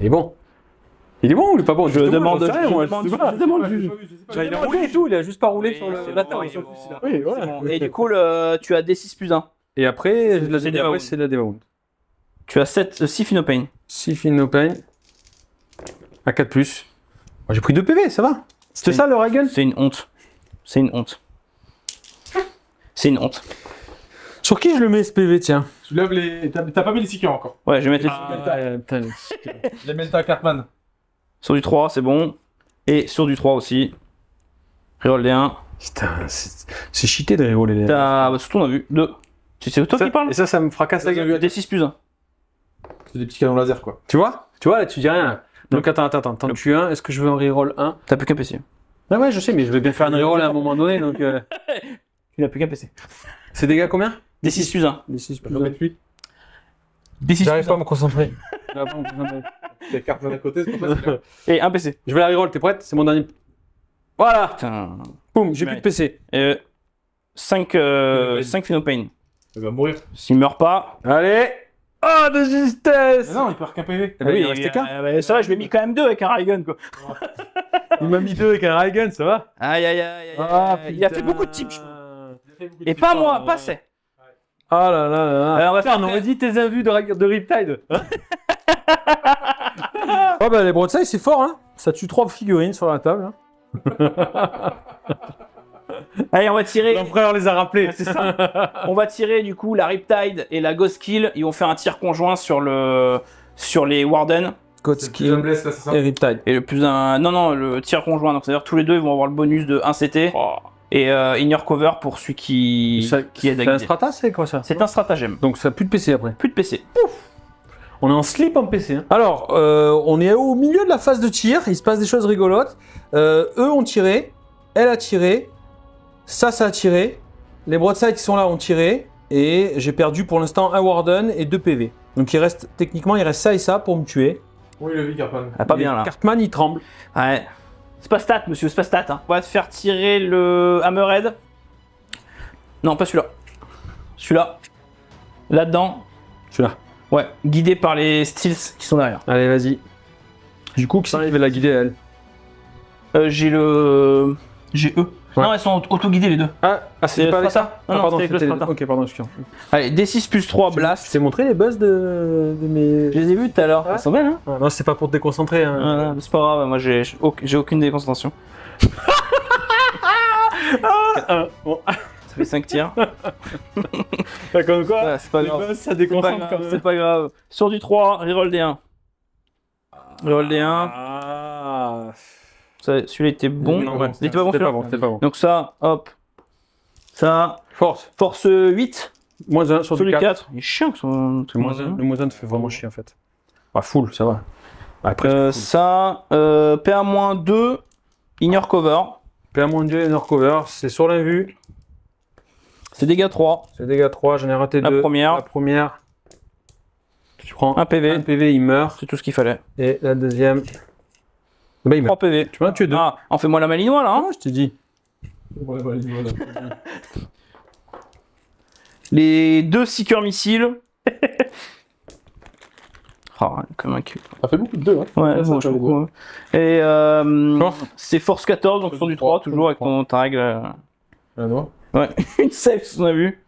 Elle est bon. Il est bon ou il est pas bon Je demande. Je demande Il a roulé et tout, il a juste pas roulé sur le euh, latin. Et du coup, tu as D6 plus 1. Et après, c'est la Devound. Tu as 7, 6 euh, Finopain. 6 Finopain. À 4 plus. J'ai pris 2 PV, ça va. C'était ça le Ragen C'est une honte. C'est une honte. C'est une honte. Sur qui je le mets ce PV, tiens Tu lèves les. T'as pas mis les sicaires encore Ouais, je vais mettre les ah, sicaires. Je ah, les mets Cartman. Sur du 3, c'est bon. Et sur du 3 aussi. Reroll des 1. c'est cheaté de reroller les 1. Bah, surtout, on a vu 2. C'est toi ça, qui parles Et ça, ça me fracasse la gueule. d 6 plus 1. C'est des petits canons laser, quoi. Tu vois Tu vois, là, tu dis rien. Donc, attends, attends, attends. T'en tues 1, Est-ce que je veux un reroll 1 T'as plus qu'un PC. Ah ouais, je sais, mais je vais bien faire un reroll à un moment donné, donc. Tu euh. n'as plus qu'un PC. C'est dégâts combien d 6 plus 1. d 6 plus 1. J'arrive pas à me concentrer. J'arrive pas à me concentrer. La carte côté, c'est pas ça. Et un PC. Je vais la reroll, t'es prête C'est mon dernier. Voilà Poum, j'ai plus de PC. 5 euh, cinq euh, Il va mourir. S'il meurt pas. Allez Oh, de justesse non, il perd qu'un PV. Ah, ah oui, il restait euh, bah, qu'un. ça va, je lui ai mis quand même deux avec un Raigun, quoi. Il m'a mis deux avec un Raigun, ça va Aïe, aïe, aïe, aïe, ah, il a fait beaucoup de types, Et pas moi, hein. pas c'est. Ah là là là. Alors, euh, on va faire, on aurait dit tes invus de, de Riptide. oh bah les broadsides c'est fort hein. Ça tue trois figurines sur la table. Hein. Allez, on va tirer. L'empereur les a rappelés. C'est ça. on va tirer du coup la Riptide et la Ghost Kill. Ils vont faire un tir conjoint sur le sur les Warden. Ghost Kill et Riptide. Et le plus un non non le tir conjoint donc c'est à dire tous les deux ils vont avoir le bonus de 1 CT. Et euh, Ignore Cover pour celui qui, qui C'est un c'est quoi ça C'est un stratagème. Donc ça, plus de PC après. Plus de PC. Pouf on est en slip en PC. Hein. Alors, euh, on est au milieu de la phase de tir, il se passe des choses rigolotes. Euh, eux ont tiré, elle a tiré, ça, ça a tiré, les broadsides qui sont là ont tiré, et j'ai perdu pour l'instant un Warden et deux PV. Donc il reste, techniquement, il reste ça et ça pour me tuer. Oui, le vie Ah, pas bien là. Cartman, il tremble. Ouais. C'est pas stat, monsieur, c'est pas stat. Hein. On va te faire tirer le Hammerhead. Non, pas celui-là. Celui-là. Là-dedans. Celui-là. Ouais, guidé par les steals qui sont derrière. Allez, vas-y. Du coup, qui s'arrive à la guider, elle euh, J'ai le. J'ai E. Non, elles sont auto-guidées les deux. Ah, ah c'est pas avec ça Non, ah, pardon, c'était les... Ok, pardon, je suis Allez, D6 plus 3 blast. Je t'ai montré les buzz de, mes. Je les ai vus tout à l'heure. Elles sont belles, hein Non, c'est pas pour te déconcentrer. Hein. c'est pas grave, moi j'ai aucune déconcentration. Ah, ah, bon. Ça fait 5 tirs. comme quoi, c'est pas, les grave. Buzz, ça déconcentre quand même. C'est pas grave. Sur du 3, reroll des 1. Reroll des 1. Celui-là était bon. pas bon, Donc ça, hop. Ça. Force. Force 8. Moins 1 sur celui 4. 4. Il chiant que son. 1, le 1 fait vraiment chier en fait. Bah, full, ça va. Après, euh, ça, euh, PA-2, ignore cover. PA-2, ignore cover, c'est sur la vue C'est dégâts 3. C'est dégâts 3, j'en ai raté la Première. La première. Tu prends un PV. Un PV, il meurt. C'est tout ce qu'il fallait. Et la deuxième bah, 3 PV. Tu vois, tu es 2. Ah, on fait moi la malinois là. Hein je te dis. Bah, Les deux Seeker missiles. oh, comme un cul. Ça fait beaucoup de deux, hein. Ouais, ça, beaucoup. Et euh, c'est Force 14, donc sur du 3, toujours avec ton, ta règle. La euh. Ouais, une save, on a vu.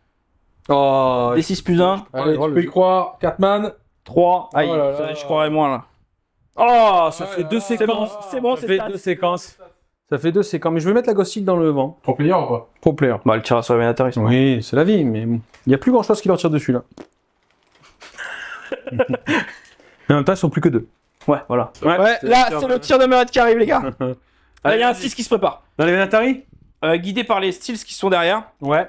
Oh, D6 plus 1. Allez, tu peux y croire. 4 man. 3. Aïe, je croirais moins là. Oh, ça fait deux séquences. C'est bon, c'est Ça fait deux séquences. Ça fait deux séquences. Mais je vais mettre la gossite dans le vent. pour player ou pas Trop player. Bah, le tir à les intéressant. Oui, c'est la vie, mais il n'y a plus grand chose qui leur tire dessus là. mais en même temps, sont plus que deux. Ouais, voilà. Ouais, là, c'est le tir de merde qui arrive, les gars. il y a un 6 qui se prépare. Dans les Vénatari euh, Guidé par les Steels qui sont derrière. Ouais.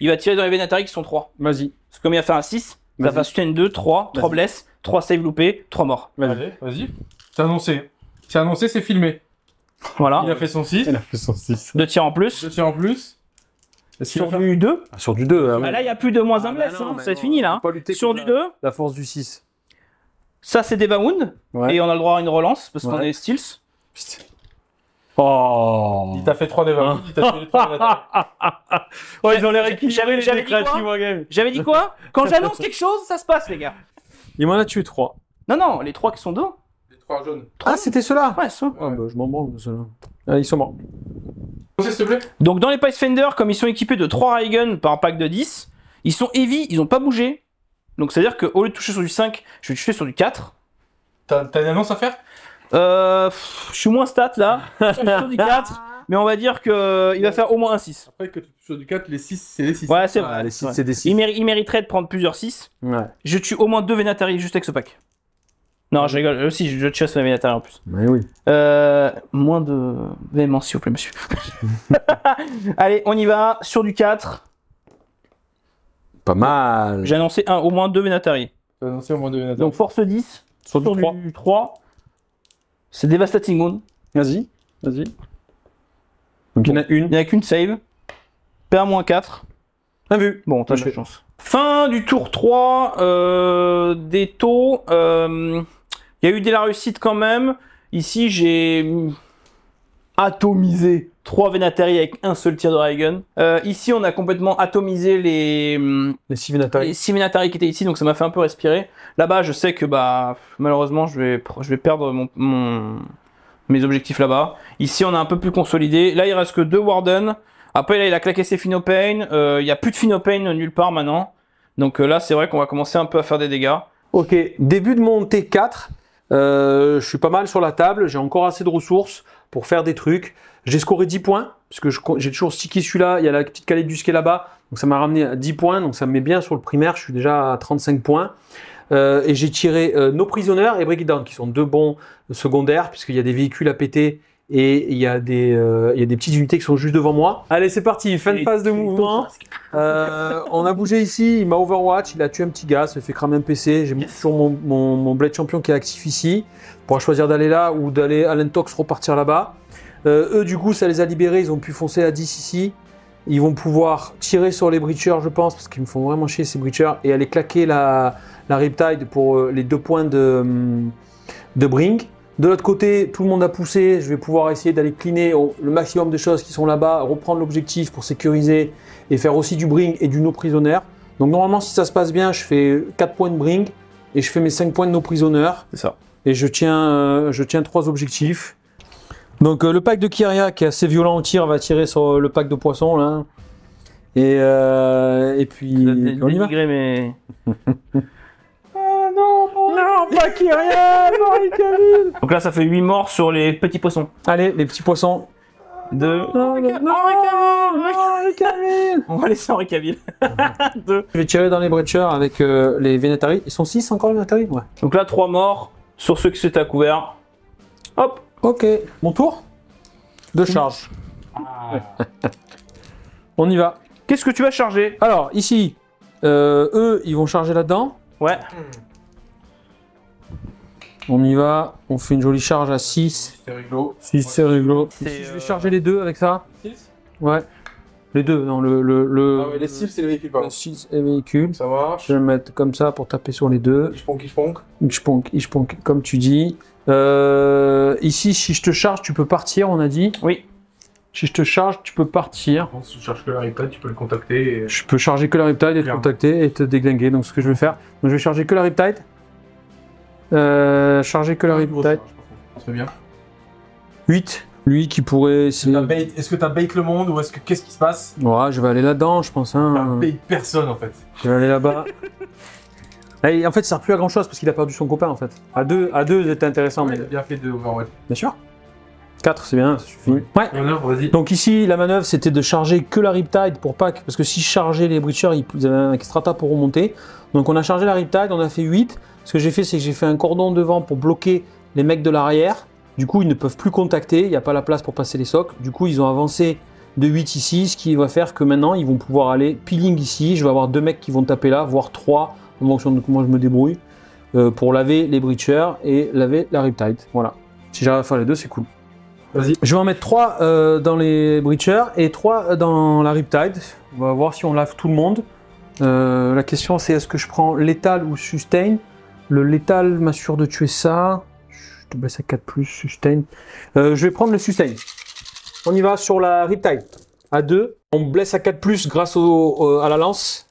Il va tirer dans les Vénatari qui sont trois Vas-y. Parce que comme il a fait un 6, ça va 2, 3, 3 blesses, 3 save loupés, 3 morts. Vas-y, vas-y. C'est annoncé. C'est annoncé, c'est filmé. Voilà. Il a fait son 6. Il a fait son 6. 2 tirs en plus. 2 tirs en plus. Ah, sur du 2 Sur du 2. là, il n'y a plus de moins 1 ah, bah bless, hein. c'est fini là. Sur du 2. La force du 6. Ça, c'est des bound. Et on a le droit à une relance parce qu'on est Steals. Oh Il t'a fait 3 devants. Il t'a fait les 3 ouais, ils ont l'air équilibrés, les j'avais J'avais dit quoi Quand j'annonce quelque chose, ça se passe, les gars. Il m'en a tué 3. Non, non, les 3 qui sont dedans. Les 3 jaunes. ah, c'était ceux-là Ouais, ceux. Ah, bah, je m'en branle, ceux-là. Ah, ils sont morts. Donc, dans les Pathfinder, comme ils sont équipés de 3 Raigun par pack de 10, ils sont heavy, ils n'ont pas bougé. Donc, c'est-à-dire qu'au lieu de toucher sur du 5, je vais toucher sur du 4. T'as une annonce à faire euh, je suis moins stat là. sur du 4. Mais on va dire qu'il euh, va faire au moins un 6. Après, que tu sur du 4, les 6, c'est les 6. Ouais, c'est ah, vrai. les 6, c'est des 6. Il, mériterait de prendre plusieurs 6. Ouais. Je tue au moins 2 Vénatari juste avec ce pack. Non, je rigole. Aussi, je chasse les Vénatari en plus. Mais oui. Euh, moins de véhémence, s'il vous plaît, monsieur. Allez, on y va. Sur du 4, Pas mal. j'ai annoncé au moins 2 Venatari. J'ai annoncé au moins 2 Vénatari. Donc force 10. Sur, du 3. C'est Devastating moon. Vas-y, vas-y. Donc il y en a une. Il n'y a qu'une save. Père moins 4. T'as vu. Bon, t'as de la chance. Fin du tour 3 euh, des taux. Euh, il y a eu de la réussite quand même. Ici, j'ai atomisé 3 Venatari avec un seul tir de Raigun. Euh, ici, on a complètement atomisé les, les 6 Venatari. qui étaient ici, donc ça m'a fait un peu respirer. Là-bas, je sais que bah, malheureusement, je vais, je vais perdre mon, mes objectifs là-bas. Ici, on a un peu plus consolidé. Là, il reste que 2 Warden. Après, là, il a claqué ses Finopain. Euh, il n'y a plus de Finopain nulle part maintenant. Donc euh, là, c'est vrai qu'on va commencer un peu à faire des dégâts. Ok, début de mon T4. je suis pas mal sur la table. J'ai encore assez de ressources pour faire des trucs. J'ai scoré 10 points, puisque j'ai toujours stické celui-là, il y a la petite calette du skate là-bas, donc ça m'a ramené à 10 points, donc ça me met bien sur le primaire, je suis déjà à 35 points. Euh, et j'ai tiré euh, Nos prisonniers et Break Down, qui sont deux bons euh, secondaires, puisqu'il y a des véhicules à péter et il y, a des, il y a des petites unités qui sont juste devant moi. Allez, c'est parti, fin de phase de mouvement. on a bougé ici, il m'a overwatch, il a tué un petit gars, ça fait cramer un PC. J'ai mis toujours mon, mon, Blade Champion qui est actif ici. On pourra choisir d'aller là ou d'aller à l'entox repartir là-bas. Euh, eux, du coup, ça les a libérés. Ils ont pu foncer à 10 ici. Ils vont pouvoir tirer sur les breachers, je pense, parce qu'ils me font vraiment chier ces breachers, et aller claquer la, la Riptide pour euh, les deux points de, hum, de De l'autre côté, tout le monde a poussé. Je vais pouvoir essayer d'aller cleaner le maximum de choses qui sont là-bas, reprendre l'objectif pour sécuriser et faire aussi du bring et du no prisonner Donc normalement, si ça se passe bien, je fais 4 points de bring et je fais mes 5 points de no prisonniers. C'est ça. Et je tiens, euh, je tiens 3 objectifs. Donc euh, le pack de Kyria qui est assez violent au tir va tirer sur euh, le pack de poissons là. Et, euh, et puis, on y va. Mais... ah non, non, non, pas Kyria, non, Donc là, ça fait 8 morts sur les petits poissons. Allez, les petits poissons. Deux. Non, non, non, On va laisser Henri Cavill. Deux. Je vais tirer dans les breachers avec euh, les Venatari. Ils sont 6 encore les Venatari Ouais. Donc là, 3 morts sur ceux qui s'étaient à couvert. Hop, Ok, mon tour De charge. Ah. On y va. Qu'est-ce que tu vas charger Alors, ici, euh, eux, ils vont charger là-dedans. Ouais. On y va, on fait une jolie charge à 6. C'est rigolo. 6, c'est rigolo. Si je vais euh, charger les deux avec ça 6 Ouais. Les deux, dans le. le, le ah les six, c'est les véhicules, pardon. Les et véhicules. Ça marche. Je vais le mettre comme ça pour taper sur les deux. Ishponk, Ishponk. Ishponk, comme tu dis. Euh, ici, si je te charge, tu peux partir, on a dit. Oui. Si je te charge, tu peux partir. tu charges que la iPad, tu peux le contacter. Je peux charger que la iPad et te contacter et te déglinguer. Donc, ce que je vais faire, donc, je vais charger que la iPad. Euh, charger que la iPad. Ça bien. 8. Lui qui pourrait Est-ce que t'as bait le monde ou est-ce que qu'est-ce qui se passe Ouais, je vais aller là-dedans, je pense. Hein. bait personne en fait. Je vais aller là-bas. Et en fait, ça sert plus à grand chose parce qu'il a perdu son copain en fait. À deux, à deux, c'était intéressant. Il a Bien fait de Overwatch. Bien sûr. 4, c'est bien, ça suffit. Ouais. Donc ici, la manœuvre, c'était de charger que la Riptide pour pack. Parce que si je chargeais les Breachers, ils avaient un Extrata pour remonter. Donc on a chargé la Riptide, on a fait 8. Ce que j'ai fait, c'est que j'ai fait un cordon devant pour bloquer les mecs de l'arrière. Du coup, ils ne peuvent plus contacter, il n'y a pas la place pour passer les socles. Du coup, ils ont avancé de 8 ici, ce qui va faire que maintenant, ils vont pouvoir aller peeling ici. Je vais avoir deux mecs qui vont taper là, voire trois, en fonction de comment je me débrouille, euh, pour laver les breachers et laver la riptide. Voilà. Si j'arrive à faire les deux, c'est cool. Vas-y. Je vais en mettre 3 euh, dans les breachers et 3 euh, dans la riptide. On va voir si on lave tout le monde. la question c'est est-ce que je prends létal ou sustain Le létal m'assure de tuer ça à 4 plus, sustain. Euh, je vais prendre le sustain. On y va sur la riptide. À 2. On blesse à 4 plus grâce au, à la lance.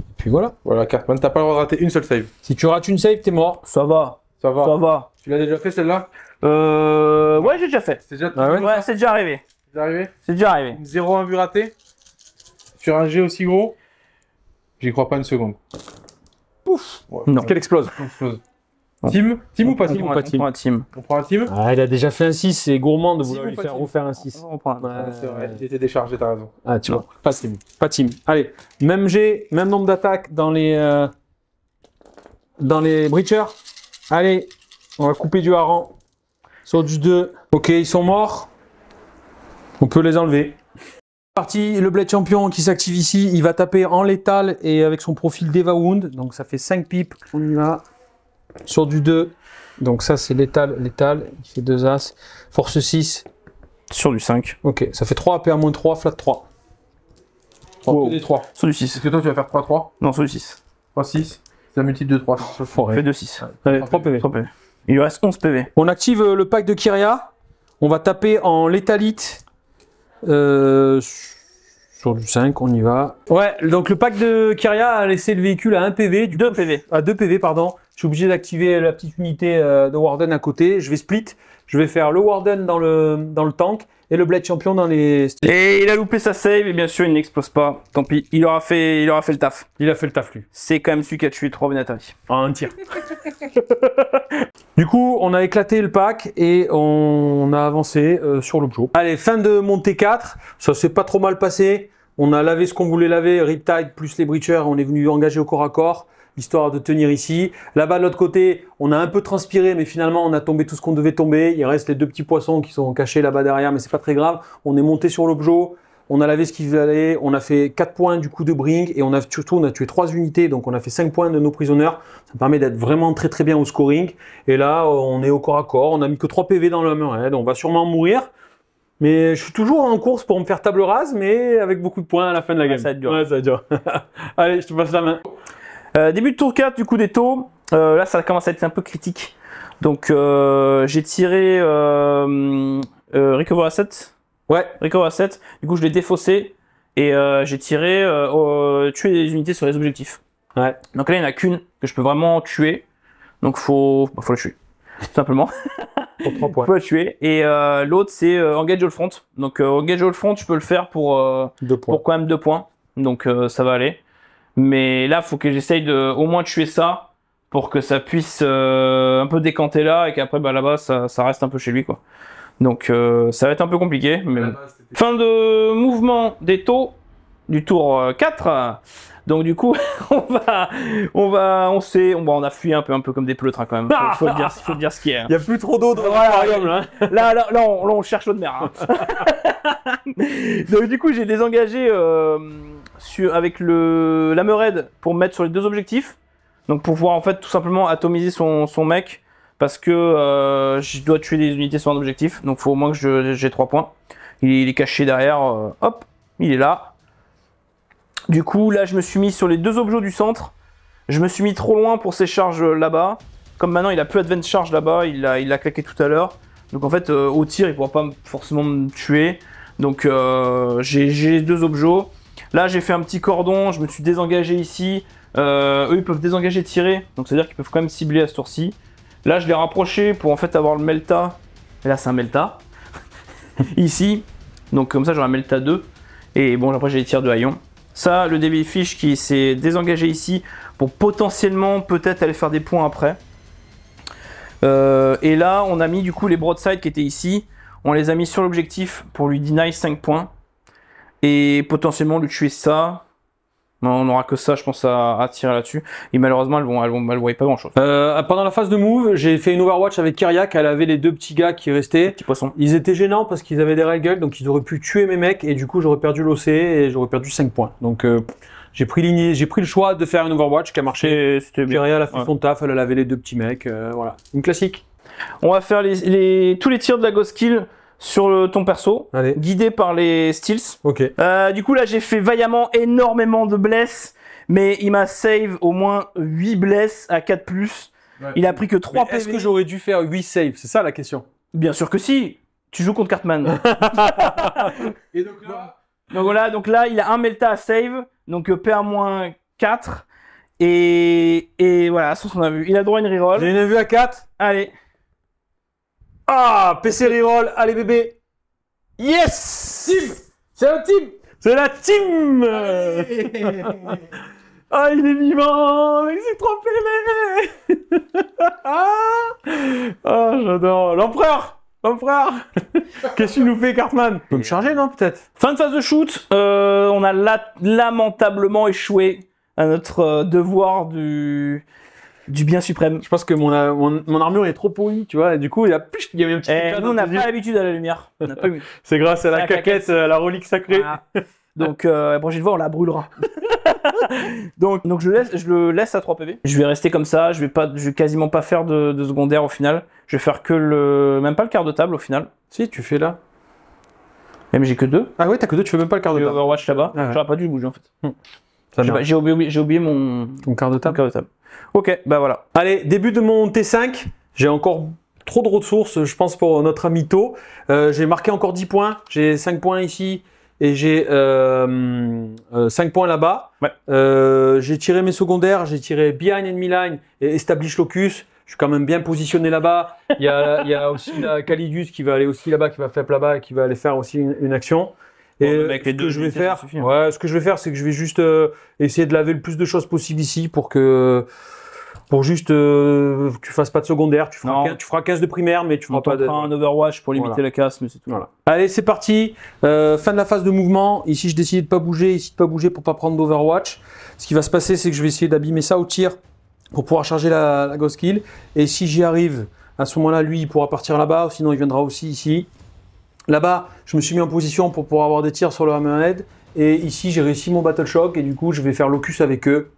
Et puis voilà. Voilà, Cartman, t'as pas le droit de rater une seule save. Si tu rates une save, t'es mort. Ça va. Ça va. Ça va. Tu l'as déjà fait celle-là Euh. Ouais, j'ai déjà fait. C'est déjà... Ah ouais, c'est déjà arrivé. C'est déjà arrivé C'est déjà arrivé. 0-1 vu raté. Sur un G aussi gros, j'y crois pas une seconde. Pouf Non. Qu'elle explose. Team, ou pas team, on, prend un team. On prend un team. Ah, il a déjà fait un 6, c'est gourmand de vouloir lui faire refaire un 6. On prend Ah, c'est vrai, il était déchargé, t'as raison. Ah, tu vois, pas team. Pas team. Allez, même G, même nombre d'attaques dans les. Euh, dans les breachers. Allez, on va couper du hareng. Sur du 2. Ok, ils sont morts. On peut les enlever. Parti, le Blade Champion qui s'active ici, il va taper en létal et avec son profil Deva Wound. Donc ça fait 5 pipes. On y va. Sur du 2, donc ça c'est létal, létal, il fait 2 As. Force 6. Sur du 5. Ok, ça fait 3 APA-3, flat 3. Sur du 6. Est-ce que toi tu vas faire 3-3 Non, sur du 6. 3-6, c'est un multiple de 3. Oh, fait 2-6. 3 PV. Il lui reste 11 PV. On active euh, le pack de Kyria. On va taper en létalite. Euh, sur du 5, on y va. Ouais, donc le pack de Kyria a laissé le véhicule à 1 PV. 2 PV. À 2 PV, pardon je suis obligé d'activer la petite unité euh, de Warden à côté. Je vais split. Je vais faire le Warden dans le, dans le tank et le Blade Champion dans les... Et il a loupé sa save et bien sûr il n'explose pas. Tant pis, il aura fait, il aura fait le taf. Il a fait le taf lui. C'est quand même celui qui a tué trois Venatari. En ah, un tir. du coup, on a éclaté le pack et on a avancé euh, sur l'objet. Allez, fin de mon T4. Ça s'est pas trop mal passé. On a lavé ce qu'on voulait laver, Riptide plus les Breachers, on est venu engager au corps à corps histoire de tenir ici. Là-bas, de l'autre côté, on a un peu transpiré, mais finalement, on a tombé tout ce qu'on devait tomber. Il reste les deux petits poissons qui sont cachés là-bas derrière, mais c'est pas très grave. On est monté sur l'objet. On a lavé ce qu'il fallait, on a fait 4 points du coup de bring et on a surtout on a tué 3 unités, donc on a fait 5 points de nos prisonneurs. Ça permet d'être vraiment très très bien au scoring. Et là, euh, on est au corps à corps, on a mis que 3 PV dans le hein, on va sûrement mourir. Mais je suis toujours en course pour me faire table rase, mais avec beaucoup de points à la fin de la ouais, game. Ça Ouais, ça Allez, je te passe la main. Euh, début de tour 4, du coup, des taux. Euh, là, ça commence à être un peu critique. Donc, euh, j'ai tiré Recover Asset. Ouais. Recover Asset. Du coup, je l'ai défaussé. Et j'ai tiré tuer des unités sur les objectifs. Ouais. Donc là, il n'y en a qu'une que je peux vraiment tuer. Donc, faut, bah, faut la tuer. simplement. pour 3 points. Faut la tuer. Et l'autre, c'est Engage All Front. Donc, Engage All Front, je peux le faire pour, pour quand même 2 points. Donc, ça va aller. Mais là, faut que j'essaye de au moins tuer ça pour que ça puisse euh, un peu décanter là et qu'après bah, là-bas ça, ça, reste un peu chez lui quoi. Donc euh, ça va être un peu compliqué. Mais... Fin de mouvement des taux du tour 4. Euh, Donc du coup, on va, on va, on sait, on, on a fui un peu, un peu comme des pleutres hein, quand même. Il faut, dire, faut dire ce qu'il y a. Il n'y a plus trop d'eau dans hein. là. Là, là, on, cherche l'eau de mer. Hein. Donc du coup, j'ai désengagé avec le l'Amered pour mettre sur les deux objectifs. Donc pour pouvoir en fait tout simplement atomiser son, mec parce que euh, je dois tuer des unités sur un objectif. Donc faut au moins que j'ai 3 points. Il, est caché derrière. Euh, hop, il est là. Du coup là je me suis mis sur les deux objets du centre. Je me suis mis trop loin pour ses charges là-bas. Comme maintenant il a plus advance charge là-bas, il l'a il a claqué tout à l'heure. Donc en fait euh, au tir il pourra pas forcément me tuer. Donc j'ai deux objets. Là, j'ai fait un petit cordon, je me suis désengagé ici. Euh, eux, ils peuvent désengager, tirer. Donc, c'est-à-dire qu'ils peuvent quand même cibler à ce tour-ci. Là, je l'ai rapproché pour en fait avoir le Melta. Et là, c'est un Melta. ici. Donc, comme ça, j'aurai un Melta 2. Et bon, après, j'ai les tirs de haillons. Ça, le débit fiche qui s'est désengagé ici pour potentiellement peut-être aller faire des points après. Euh, et là, on a mis du coup les broadside qui étaient ici. On les a mis sur l'objectif pour lui deny 5 points et potentiellement lui tuer ça. Non, on n'aura que ça, je pense, à, tirer là-dessus. Et malheureusement, elles vont, elles vont, pas grand-chose. Euh, pendant la phase de move, j'ai fait une Overwatch avec Kyriak. Elle avait les deux petits gars qui restaient. Ils étaient gênants parce qu'ils avaient des règles, donc ils auraient pu tuer mes mecs. Et du coup, j'aurais perdu l'OC et j'aurais perdu 5 points. Donc, euh, j'ai pris, j'ai pris le choix de faire une Overwatch qui a marché. Kyriak, elle a fait son taf, elle a les deux petits mecs. Euh, voilà. Une classique. On va faire tous les tirs de la Ghost Kill sur ton perso, guidé par les Steels. Ok. Euh, du coup, là, j'ai fait vaillamment énormément de blesses, mais il m'a save au moins 8 blesses à 4+. Plus. Il a pris que 3 PV. Est-ce que j'aurais dû faire 8 save. C'est ça la question. Bien sûr que si. Tu joues contre Cartman. Et donc là... Donc donc là, il a un Melta à save, donc euh, PA-4. Et, et voilà, son, on a vu. Il a droit à une reroll. J'ai une vue à 4. Allez. Ah, PC Reroll, allez bébé. Yes C'est la team C'est la team Ah, il est vivant Il s'est trompé Ah, j'adore L'empereur L'empereur Qu'est-ce qu'il nous fait, Cartman Peut peut me charger, non, peut-être Fin de phase de shoot, euh, on a lamentablement échoué à notre euh, devoir du du bien suprême. Je pense que mon, euh, mon, mon, armure est trop pourrie, tu vois, du coup, il y a, plus, il y a un petit eh, Nous, on n'a pas l'habitude à la lumière. C'est grâce à la, caquette, à euh, la relique sacrée. Donc, euh, la prochaine fois, on la brûlera. donc, donc je, laisse, je le laisse à 3 PV. Je vais rester comme ça, je vais, pas, je quasiment pas faire de, secondaire au final. Je vais faire que le. Même pas le quart de table au final. Si, tu fais là. Même j'ai que deux. Ah ouais, t'as que deux, tu fais même pas le quart de table. Overwatch là-bas. Ah J'aurais pas dû bouger en fait. Hmm. J'ai oublié, mon... quart, de table. Ok, ben voilà. Allez, début de mon T5. J'ai encore trop de ressources, je pense, pour notre ami To. Euh, j'ai marqué encore 10 points. J'ai 5 points ici et j'ai 5 euh, euh, points là-bas. j'ai tiré mes secondaires, j'ai tiré Behind Enemy Line et Establish Locus. Je suis quand même bien positionné là-bas. Il, y a, aussi la Calidus qui va aller aussi là-bas, qui va faire là-bas et qui va aller faire aussi une action. Et ce, que je vais faire, hein. ce que je vais faire, c'est que je vais juste euh, essayer de laver le plus de choses possible ici pour que pour juste euh, tu fasses pas de secondaire, tu feras, tu casse de primaire, mais tu feras pas un overwatch pour limiter la casse, mais c'est tout. Allez, c'est parti. Euh, fin de la phase de mouvement. Ici, je décide de pas bouger, ici de pas bouger pour pas prendre d'overwatch. Ce qui va se passer, c'est que je vais essayer d'abîmer ça au tir pour pouvoir charger la, la ghost kill. Et si j'y arrive, à ce moment-là, lui, il pourra partir là-bas, sinon il viendra aussi ici. Là-bas, je me suis mis en position pour pouvoir avoir des tirs sur le Hammerhead. Et ici, j'ai réussi mon Battle Shock. Et du coup, je vais faire Locus avec eux.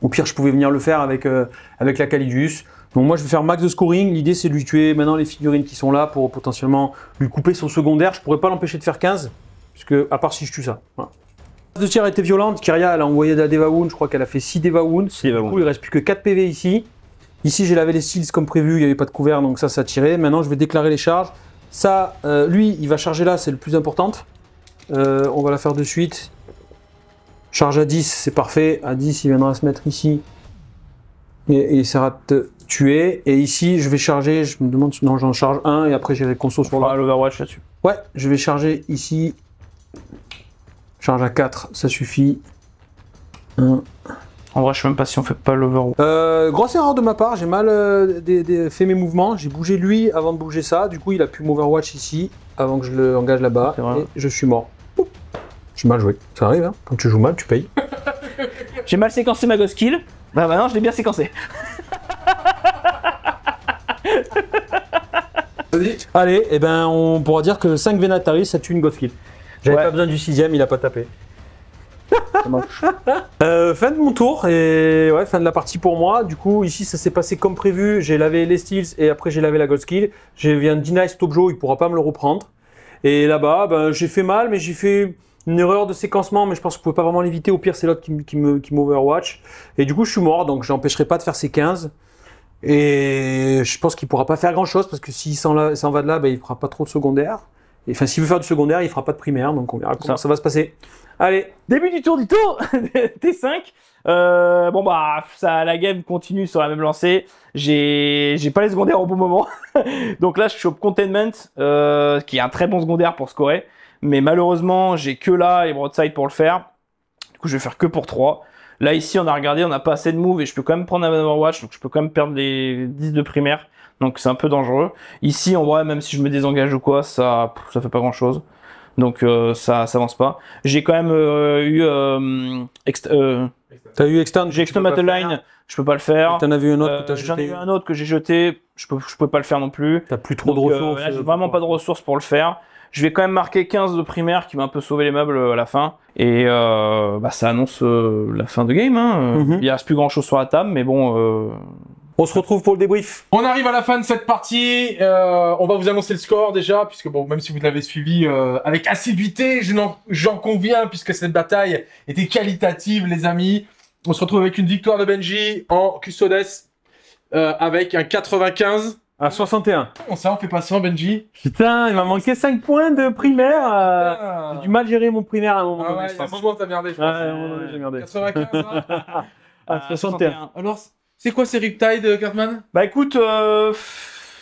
Au pire, je pouvais venir le faire avec, euh, avec la Calidus. Donc moi, je vais faire max de scoring. L'idée, c'est de lui tuer maintenant les figurines qui sont là pour potentiellement lui couper son secondaire. Je pourrais pas l'empêcher de faire 15, puisque à part si je tue ça. phase De tir a été violente. Kyria, elle a envoyé de la Deva Wound. Je crois qu'elle a fait 6 Deva Wounds Du coup, il reste plus que 4 PV ici. Ici, j'ai lavé les steals comme prévu. Il n'y avait pas de couvert, donc ça, ça tiré. Maintenant, je vais déclarer les charges. Ça, euh, lui, il va charger là, c'est le plus important. Euh, on va la faire de suite. Charge à 10, c'est parfait. À 10, il viendra se mettre ici. Et, essaiera il sera tué. Et ici, je vais charger. Je me demande si. j'en charge un. Et après, j'ai j'irai conso sur l'Overwatch là-dessus. Ouais, je vais charger ici. Charge à 4, ça suffit. 1. En vrai, je sais même pas si on fait pas l'Overwatch. Euh, grosse erreur de ma part, j'ai mal euh, fait mes mouvements. J'ai bougé lui avant de bouger ça. Du coup, il a pu m'overwatch ici avant que je le engage là-bas. Et je suis mort. J'ai mal joué. Ça arrive, hein. Quand tu joues mal, tu payes. j'ai mal séquencé ma ghost kill. Bah, maintenant je l'ai bien séquencé. Allez, et eh ben on pourra dire que 5 Venataris, ça tue une ghost kill. J'avais pas besoin du sixième, il a pas tapé. Euh, fin de mon tour et ouais, fin de la partie pour moi. Du coup, ici, ça s'est passé comme prévu. J'ai lavé les steals et après, j'ai lavé la gold skill. J'ai viens Deny Stop Joe, il pourra pas me le reprendre. Et là-bas, ben, j'ai fait mal, mais j'ai fait une erreur de séquencement, mais je pense que je pouvais pas vraiment l'éviter. Au pire, c'est l'autre qui, qui m'overwatch. Et du coup, je suis mort, donc j'empêcherai pas de faire ces 15. Et je pense qu'il pourra pas faire grand chose parce que s'il s'en va de là, ben, il fera pas trop de secondaire. Enfin, s'il veut faire du secondaire, il fera pas de primaire, donc on verra comment ça va se passer. Allez, début du tour du tour T5. Euh, bon bah ça, la game continue sur la même lancée. J'ai, pas les secondaires au bon moment. Donc là je chope Containment, euh, qui est un très bon secondaire pour scorer. Mais malheureusement j'ai que là et Broadside pour le faire. Du coup je vais faire que pour 3. Là ici on a regardé, on n'a pas assez de move et je peux quand même prendre un Overwatch. Donc je peux quand même perdre les 10 de primaire. Donc c'est un peu dangereux. Ici en vrai même si je me désengage ou quoi, ça, ça fait pas grand chose. Donc euh, ça, s'avance avance pas. J'ai quand même euh, eu. Euh, t'as eu externe J'ai externe je peux pas le faire. T'en as vu un autre que J'en ai eu un autre que j'ai jeté, je peux, je peux pas le faire non plus. T'as plus trop de ressources. j'ai vraiment pas de ressources pour le faire. Je vais quand même marquer 15 de primaire qui m'a un peu sauvé les meubles à la fin. Et bah, ça annonce la fin de game. Hein. Mhm. Il Mm a plus grand chose sur la table, mais bon on se retrouve pour le débrief. On arrive à la fin de cette partie. Euh, on va vous annoncer le score déjà, puisque bon, même si vous l'avez suivi euh, avec assiduité, j'en conviens, puisque cette bataille était qualitative, les amis. On se retrouve avec une victoire de Benji en custodes euh, avec un 95 à 61. On s'en fait pas 100, Benji Putain, il m'a manqué 5 points de primaire. J'ai du mal gérer mon primaire à un moment. Ah ouais, à un moment, t'as merdé, je pense. j'ai merdé. 95 hein. à, 61. 61. Alors, c'est quoi ces Riptide, euh, Cartman Bah écoute, euh,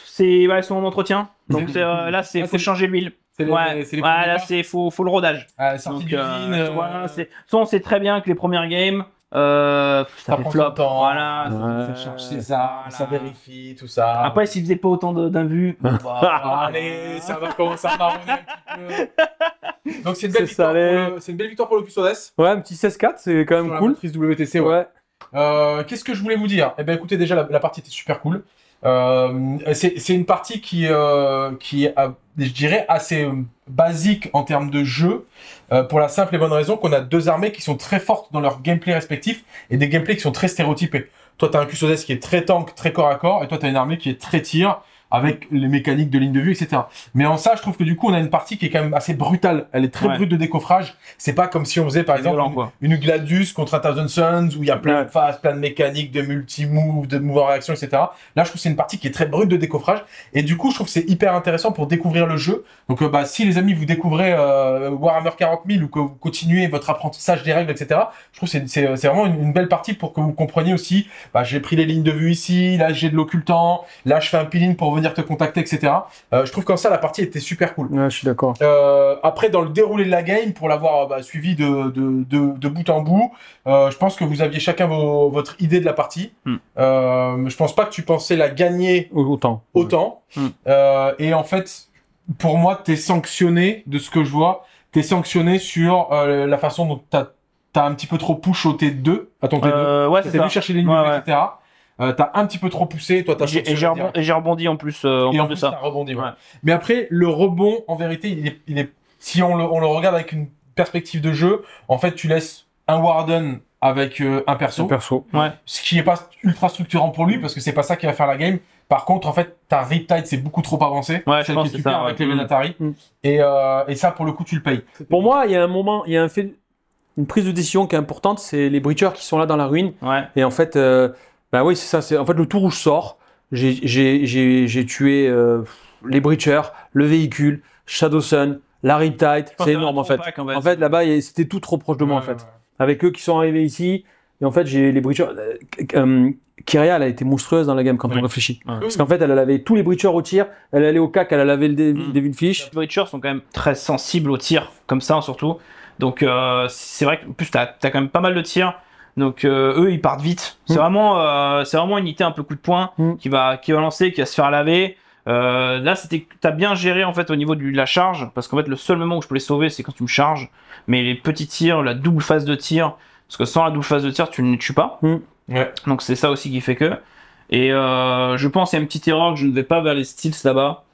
c'est son entretien. Donc euh, là, c'est ah, faut changer l'huile. ouais, là, c'est faut, faut le rodage. Ah, Donc, euh, voilà, on sait très bien que les premières games, ça, ça flop. Temps. Voilà, ça change ça, ça vérifie, tout ça. Après, s'il faisait pas autant d'un vu, bah, allez, ça va commencer à marronner un petit peu. Donc, c'est une, belle victoire pour une belle victoire pour Ouais, un petit 16-4, c'est quand même cool. La WTC, ouais. Euh, qu'est-ce que je voulais vous dire Eh bien, écoutez, déjà, la, partie était super cool. Euh, c'est une partie qui, euh, qui est, euh, je dirais, assez basique en termes de jeu, pour la simple et bonne raison qu'on a deux armées qui sont très fortes dans leur gameplay respectif et des gameplays qui sont très stéréotypés. Toi, tu as un Custodes qui est très tank, très corps à corps, et toi, tu as une armée qui est très tir, avec les mécaniques de ligne de vue, etc. Mais en ça, je trouve que du coup, on a une partie qui est quand même assez brutale. Elle est très brute de décoffrage. C'est pas comme si on faisait, par exemple, une, Gladius contre un Thousand Suns où il y a plein de phases, plein de mécaniques, de multi-moves, de mouvements en réaction, etc. Là, je trouve que c'est une partie qui est très brute de décoffrage. Et du coup, je trouve que c'est hyper intéressant pour découvrir le jeu. Donc, euh, bah, si les amis, vous découvrez euh, Warhammer 40 ou que vous continuez votre apprentissage des règles, etc., je trouve que c'est vraiment une, belle partie pour que vous compreniez aussi, bah, j'ai pris les lignes de vue ici, là, j'ai de l'occultant, là, je fais un peeling pour te contacter, etc. Euh, je trouve qu'en ça, la partie était super cool. je suis d'accord. Euh, après, dans le déroulé de la game, pour l'avoir euh, bah, suivi de, de, de, bout en bout, je pense que vous aviez chacun votre idée de la partie. Hmm. je pense pas que tu pensais la gagner autant. autant. Hmm. et en fait, pour moi, tu es sanctionné de ce que je vois. Tu es sanctionné sur la façon dont tu as, un petit peu trop push au T2, à ton t ouais, tu as chercher les numéros, etc euh, t'as un petit peu trop poussé, toi t'as Et j'ai rebondi en plus euh, en plus ça. Mais après, le rebond, en vérité, il est, il est si on le, regarde avec une perspective de jeu, en fait, tu laisses un Warden avec euh, un perso. Un perso. Ouais. Ce qui n'est pas ultra structurant pour lui parce que c'est pas ça qui va faire la game. Par contre, en fait, ta Riptide, c'est beaucoup trop avancé. Ouais, que avec les Venatari. Mm. Et, euh, et, ça, pour le coup, tu le payes. Pour moi, il y a un moment, il y a un fait, une prise de décision qui est importante, c'est les breachers qui sont là dans la ruine. Et en fait, bah oui, c'est ça. C'est en fait le tour où je sors, J'ai tué euh, les Breachers, le véhicule, Shadow Sun, Larry Tide. C'est énorme en fait. en fait. là-bas, c'était tout trop proche de moi en fait. Avec eux qui sont arrivés ici. Et en fait, j'ai les Breachers. Euh, euh Kyria, elle a été monstrueuse dans la game quand on réfléchit. Parce qu'en fait, elle a lavé tous les Breachers au tir, elle allait au cac, elle a lavé le Devilfish. Mm. Fish. Les Breachers sont quand même très sensibles au tir, comme ça hein, surtout. Donc euh, c'est vrai que plus, t'as as quand même pas mal de tirs. Donc euh, eux, ils partent vite. C'est hmm. vraiment, euh, c'est vraiment une unité un peu coup de poing hmm. qui va, qui va lancer, qui va se faire laver. Euh, là, c'était, t'as bien géré en fait au niveau de la charge, parce qu'en fait le seul moment où je peux les sauver, c'est quand tu me charges. Mais les petits tirs, la double phase de tir, parce que sans la double phase de tir, tu ne tues pas. Hmm. Donc c'est ça aussi qui fait que. Et je pense a une petite erreur que je ne vais pas vers les styles là-bas.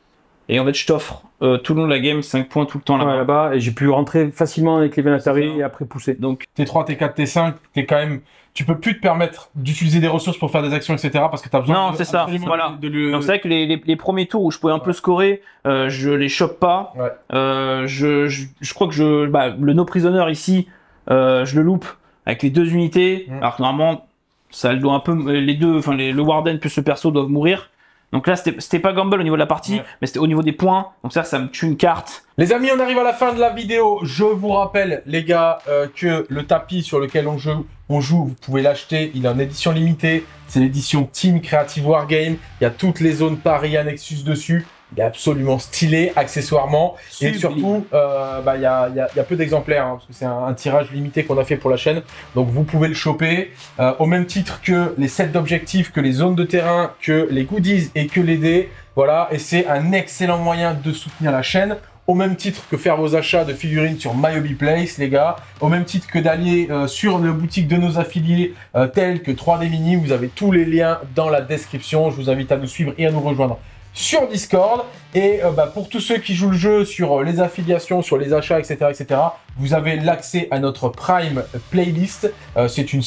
Et en fait, je t'offre euh, tout le long de la game 5 points tout le temps là-bas. là et j'ai pu rentrer facilement avec les Venatari et après pousser. Donc T3, T4, T5, t'es quand même. Tu peux plus te permettre d'utiliser des ressources pour faire des actions, etc. parce que t'as besoin non, c'est ça. Voilà. Donc c'est vrai que les, les, premiers tours où je pouvais un peu scorer, euh, je les chope pas. Euh, je, je, crois que je, bah, le No Prisoner ici, euh, je le loupe avec les deux unités. Mm. Alors que normalement, ça doit un peu. Les deux, enfin le Warden plus ce perso doivent mourir. Donc là, c'était pas gamble au niveau de la partie, mais c'était au niveau des points. Donc ça, ça me tue une carte. Les amis, on arrive à la fin de la vidéo. Je vous rappelle, les gars, euh, que le tapis sur lequel on joue, on joue vous pouvez l'acheter. Il est en édition limitée. C'est l'édition Team Creative Wargame. Il y a toutes les zones Paris à Nexus dessus il est absolument stylé accessoirement et surtout euh, bah, il y, a, peu d'exemplaires hein, parce que c'est un, tirage limité qu'on a fait pour la chaîne donc vous pouvez le choper euh, au même titre que les sets d'objectifs que les zones de terrain que les goodies et que les dés voilà et c'est un excellent moyen de soutenir la chaîne au même titre que faire vos achats de figurines sur Hobby Place, les gars, au même titre que d'aller euh, sur le boutique de nos affiliés tels que 3D Mini, vous avez tous les liens dans la description. Je vous invite à nous suivre et à nous rejoindre sur Discord. Et euh, bah, pour tous ceux qui jouent le jeu sur euh, les affiliations, sur les achats, etc., etc., vous avez l'accès à notre Prime playlist. Euh, c'est une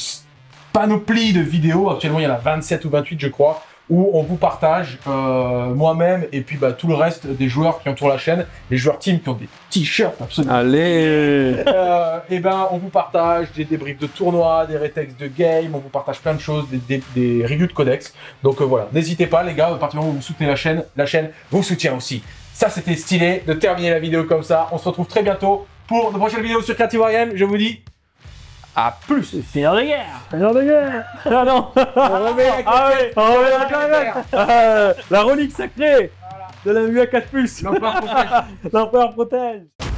panoplie de vidéos. Actuellement, il y en a 27 ou 28, je crois où on vous partage euh, moi-même et puis bah, tout le reste des joueurs qui entourent la chaîne, les joueurs team qui ont des t-shirts absolument. Allez euh, Et eh ben on vous partage des débriefs de tournois, des rétextes de game, on vous partage plein de choses, des, des, reviews de codex. Donc euh, voilà, n'hésitez pas les gars, à partir du moment où vous soutenez la chaîne, la chaîne vous soutient aussi. Ça c'était stylé de terminer la vidéo comme ça. On se retrouve très bientôt pour de prochaine vidéo sur Creative Je vous dis à plus. Finir de guerre. Finir de guerre. Ah non. On remet la ah ouais, ah, on remet la ah, ah, la relique sacrée voilà. de la MUA 4+. L'empereur protège.